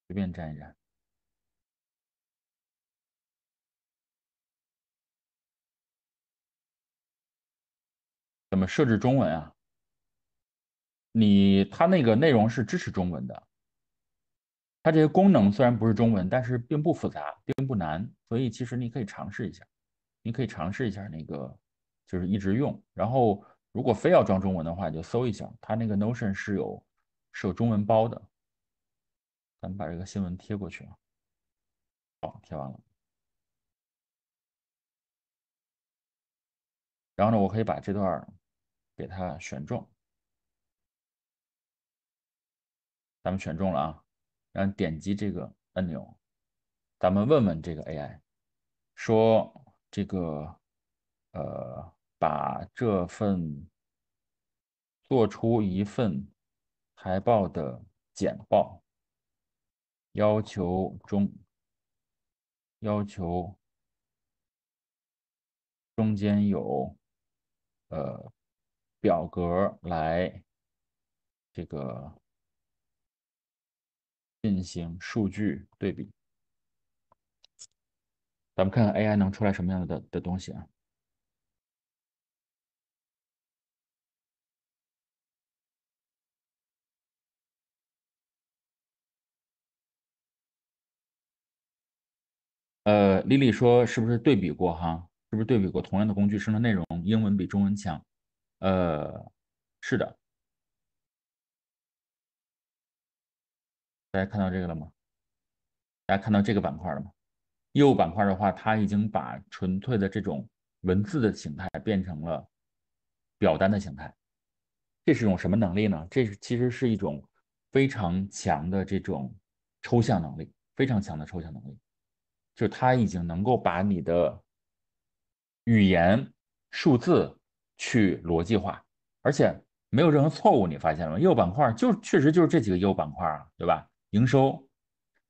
随便粘一粘。怎么设置中文啊？你它那个内容是支持中文的。它这些功能虽然不是中文，但是并不复杂，并不难，所以其实你可以尝试一下。你可以尝试一下那个。就是一直用，然后如果非要装中文的话，就搜一下，它那个 Notion 是有是有中文包的。咱们把这个新闻贴过去啊，好，贴完了。然后呢，我可以把这段儿给它选中，咱们选中了啊，然后点击这个按钮，咱们问问这个 AI，说这个呃。把这份做出一份财报的简报，要求中要求中间有呃表格来这个进行数据对比，咱们看看 AI 能出来什么样的的东西啊？呃，丽丽说是不是对比过哈？是不是对比过同样的工具生成内容，英文比中文强？呃，是的。大家看到这个了吗？大家看到这个板块了吗？业务板块的话，它已经把纯粹的这种文字的形态变成了表单的形态。这是一种什么能力呢？这是其实是一种非常强的这种抽象能力，非常强的抽象能力。就它他已经能够把你的语言、数字去逻辑化，而且没有任何错误，你发现了吗？业务板块就确实就是这几个业务板块，对吧？营收，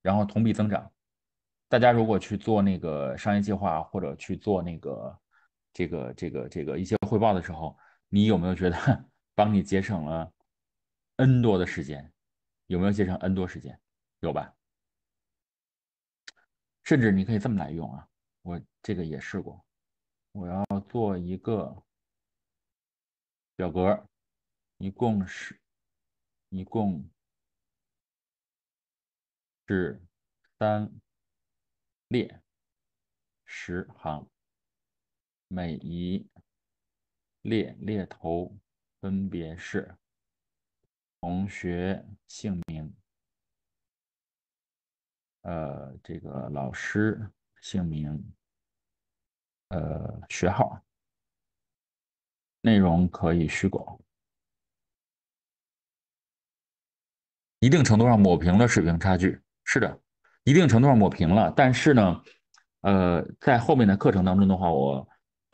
然后同比增长。大家如果去做那个商业计划，或者去做那个这个这个这个一些汇报的时候，你有没有觉得 帮你节省了 N 多的时间？有没有节省 N 多时间？有吧？甚至你可以这么来用啊，我这个也试过。我要做一个表格，一共是一共是三列十行，每一列列头分别是同学姓名。呃，这个老师姓名，呃，学号，内容可以虚构，一定程度上抹平了水平差距，是的，一定程度上抹平了。但是呢，呃，在后面的课程当中的话，我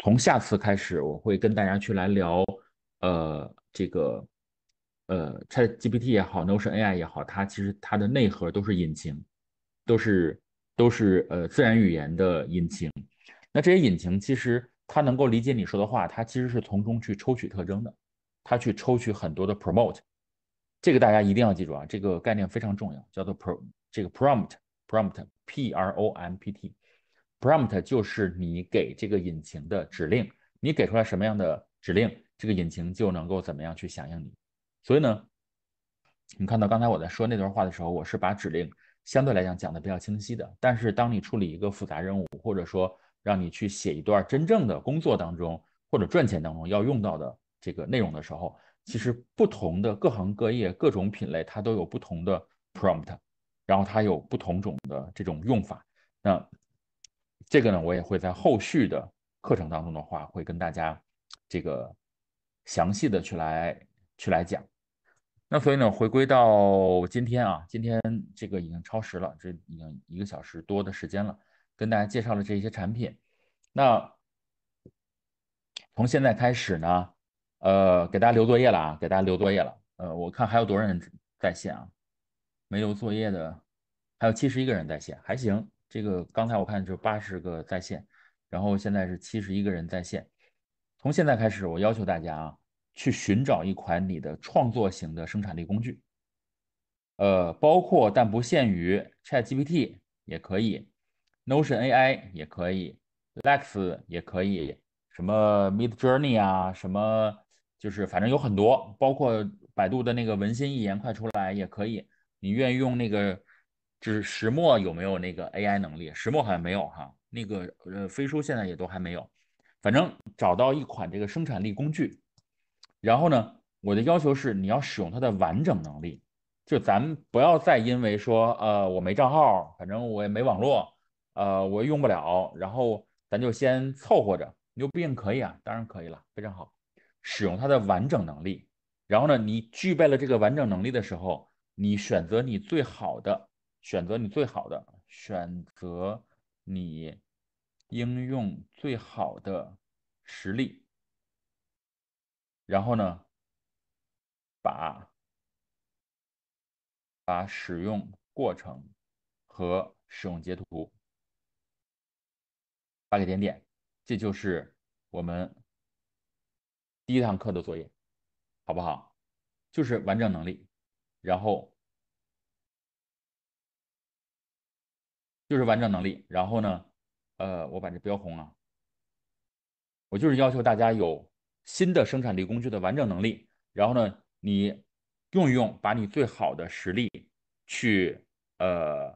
从下次开始，我会跟大家去来聊，呃，这个，呃，Chat GPT 也好，No o n A I 也好，它其实它的内核都是引擎。都是都是呃自然语言的引擎，那这些引擎其实它能够理解你说的话，它其实是从中去抽取特征的，它去抽取很多的 p r o m o t e 这个大家一定要记住啊，这个概念非常重要，叫做 pro 这个 prompt prompt p r o m p t prompt 就是你给这个引擎的指令，你给出来什么样的指令，这个引擎就能够怎么样去响应你。所以呢，你看到刚才我在说那段话的时候，我是把指令。相对来讲讲的比较清晰的，但是当你处理一个复杂任务，或者说让你去写一段真正的工作当中或者赚钱当中要用到的这个内容的时候，其实不同的各行各业、各种品类它都有不同的 prompt，然后它有不同种的这种用法。那这个呢，我也会在后续的课程当中的话，会跟大家这个详细的去来去来讲。那所以呢，回归到今天啊，今天这个已经超时了，这已经一个小时多的时间了，跟大家介绍了这些产品。那从现在开始呢，呃，给大家留作业了啊，给大家留作业了。呃，我看还有多少人在线啊？没留作业的还有七十一个人在线，还行。这个刚才我看就八十个在线，然后现在是七十一个人在线。从现在开始，我要求大家啊。去寻找一款你的创作型的生产力工具，呃，包括但不限于 Chat GPT 也可以，Notion AI 也可以，Lex 也可以，什么 Mid Journey 啊，什么就是反正有很多，包括百度的那个文心一言快出来也可以。你愿意用那个，就是石墨有没有那个 AI 能力？石墨好像没有哈，那个呃，飞书现在也都还没有。反正找到一款这个生产力工具。然后呢，我的要求是你要使用它的完整能力，就咱不要再因为说，呃，我没账号，反正我也没网络，呃，我用不了，然后咱就先凑合着。牛逼，可以啊，当然可以了，非常好，使用它的完整能力。然后呢，你具备了这个完整能力的时候，你选择你最好的，选择你最好的，选择你应用最好的实力，然后呢，把把使用过程和使用截图发给点点，这就是我们第一堂课的作业，好不好？就是完整能力，然后就是完整能力，然后呢，呃，我把这标红啊，我就是要求大家有。新的生产力工具的完整能力，然后呢，你用一用，把你最好的实例去，呃，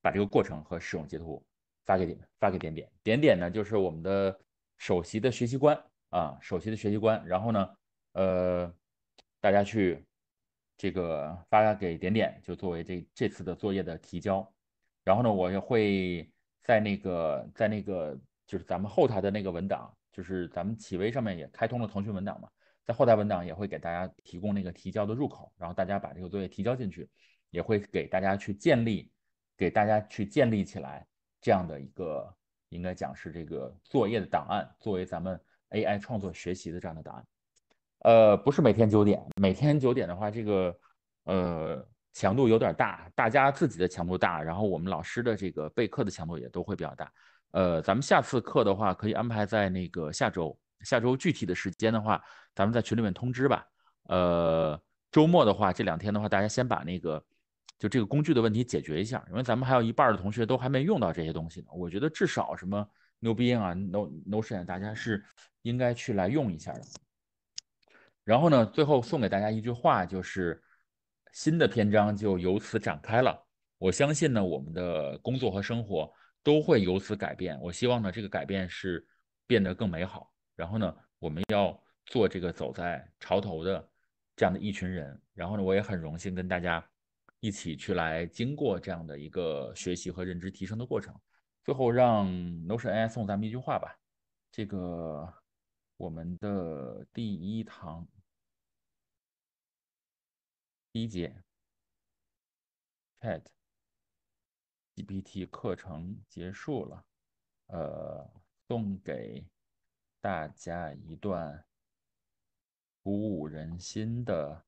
把这个过程和使用截图发给你发给点点点点呢，就是我们的首席的学习官啊，首席的学习官。然后呢，呃，大家去这个发给点点，就作为这这次的作业的提交。然后呢，我也会在那个在那个就是咱们后台的那个文档。就是咱们企微上面也开通了腾讯文档嘛，在后台文档也会给大家提供那个提交的入口，然后大家把这个作业提交进去，也会给大家去建立，给大家去建立起来这样的一个，应该讲是这个作业的档案，作为咱们 AI 创作学习的这样的档案。呃，不是每天九点，每天九点的话，这个呃强度有点大，大家自己的强度大，然后我们老师的这个备课的强度也都会比较大。呃，咱们下次课的话，可以安排在那个下周。下周具体的时间的话，咱们在群里面通知吧。呃，周末的话，这两天的话，大家先把那个就这个工具的问题解决一下，因为咱们还有一半的同学都还没用到这些东西呢。我觉得至少什么 n o e i n n 啊、No Notion，大家是应该去来用一下的。然后呢，最后送给大家一句话，就是新的篇章就由此展开了。我相信呢，我们的工作和生活。都会由此改变。我希望呢，这个改变是变得更美好。然后呢，我们要做这个走在潮头的这样的一群人。然后呢，我也很荣幸跟大家一起去来经过这样的一个学习和认知提升的过程。最后让 Notion AI 送咱们一句话吧。这个我们的第一堂第一节，Chat。GPT 课程结束了，呃，送给大家一段鼓舞人心的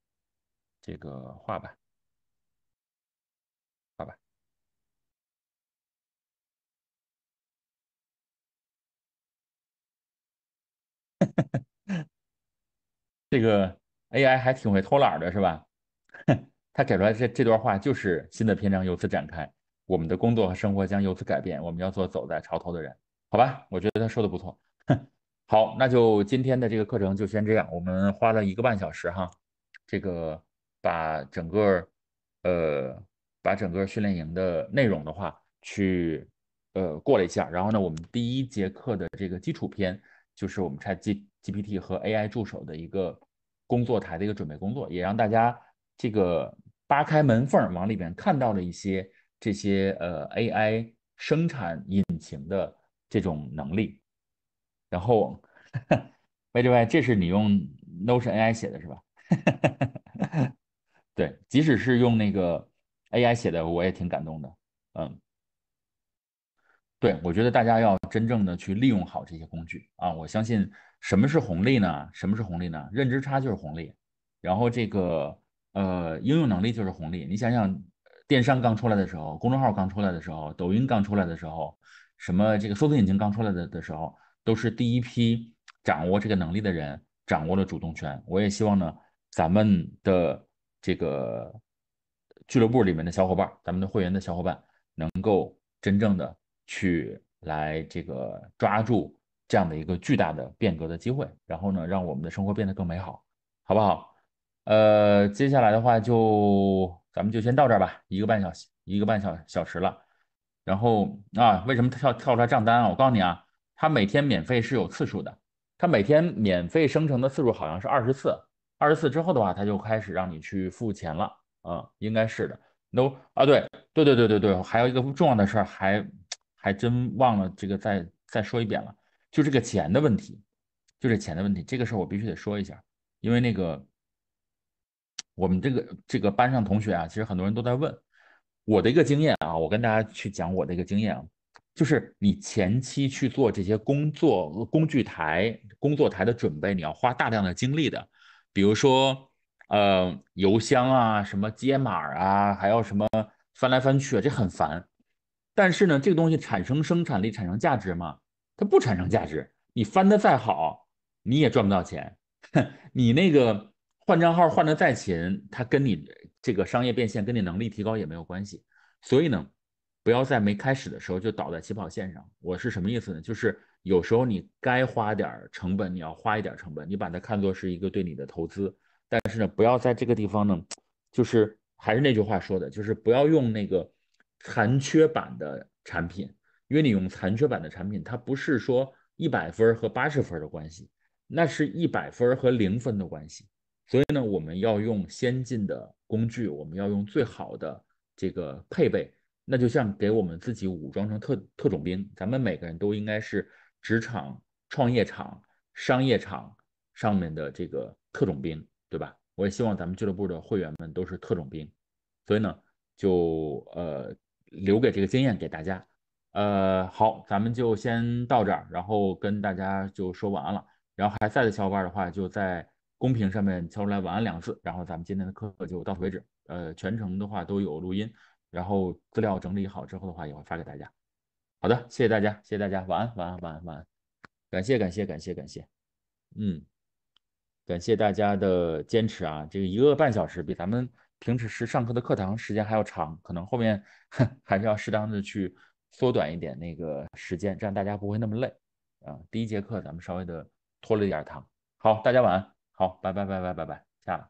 这个话吧，好吧。这个 AI 还挺会偷懒的，是吧？他给出来这这段话就是新的篇章，由此展开。我们的工作和生活将由此改变。我们要做走在潮头的人，好吧？我觉得他说的不错。好，那就今天的这个课程就先这样。我们花了一个半小时，哈，这个把整个呃把整个训练营的内容的话去呃过了一下。然后呢，我们第一节课的这个基础篇，就是我们拆 G GPT 和 AI 助手的一个工作台的一个准备工作，也让大家这个扒开门缝往里边看到了一些。这些呃 AI 生产引擎的这种能力，然后 v i w a y 这是你用 Notion AI 写的是吧？对，即使是用那个 AI 写的，我也挺感动的。嗯，对，我觉得大家要真正的去利用好这些工具啊！我相信什么是红利呢？什么是红利呢？认知差就是红利，然后这个呃应用能力就是红利。你想想。电商刚出来的时候，公众号刚出来的时候，抖音刚出来的时候，什么这个搜索引擎刚出来的的时候，都是第一批掌握这个能力的人掌握了主动权。我也希望呢，咱们的这个俱乐部里面的小伙伴，咱们的会员的小伙伴，能够真正的去来这个抓住这样的一个巨大的变革的机会，然后呢，让我们的生活变得更美好，好不好？呃，接下来的话就咱们就先到这儿吧，一个半小时，一个半小小时了。然后啊，为什么跳跳出来账单啊？我告诉你啊，他每天免费是有次数的，他每天免费生成的次数好像是二十次，二十次之后的话，他就开始让你去付钱了啊，应该是的。No 啊，对对对对对对，还有一个重要的事儿，还还真忘了这个，再再说一遍了，就这个钱的问题，就这钱的问题，这个事儿我必须得说一下，因为那个。我们这个这个班上同学啊，其实很多人都在问我的一个经验啊，我跟大家去讲我的一个经验啊，就是你前期去做这些工作工具台、工作台的准备，你要花大量的精力的，比如说呃邮箱啊、什么接码啊，还要什么翻来翻去啊，这很烦。但是呢，这个东西产生生产力、产生价值吗？它不产生价值，你翻得再好，你也赚不到钱，你那个。换账号换的再勤，它跟你这个商业变现、跟你能力提高也没有关系。所以呢，不要在没开始的时候就倒在起跑线上。我是什么意思呢？就是有时候你该花点成本，你要花一点成本，你把它看作是一个对你的投资。但是呢，不要在这个地方呢，就是还是那句话说的，就是不要用那个残缺版的产品，因为你用残缺版的产品，它不是说一百分和八十分的关系，那是一百分和零分的关系。所以呢，我们要用先进的工具，我们要用最好的这个配备，那就像给我们自己武装成特特种兵，咱们每个人都应该是职场、创业场、商业场上面的这个特种兵，对吧？我也希望咱们俱乐部的会员们都是特种兵。所以呢，就呃，留给这个经验给大家。呃，好，咱们就先到这儿，然后跟大家就说完了。然后还在的小伙伴的话，就在。公屏上面敲出来晚安两个字，然后咱们今天的课就到此为止。呃，全程的话都有录音，然后资料整理好之后的话也会发给大家。好的，谢谢大家，谢谢大家，晚安，晚安，晚安，晚安，感谢，感谢，感谢，感谢，嗯，感谢大家的坚持啊，这个一个半小时比咱们平时上课的课堂时间还要长，可能后面 还是要适当的去缩短一点那个时间，这样大家不会那么累啊。第一节课咱们稍微的拖了一点堂，好，大家晚安。好，拜拜拜拜拜拜，下了。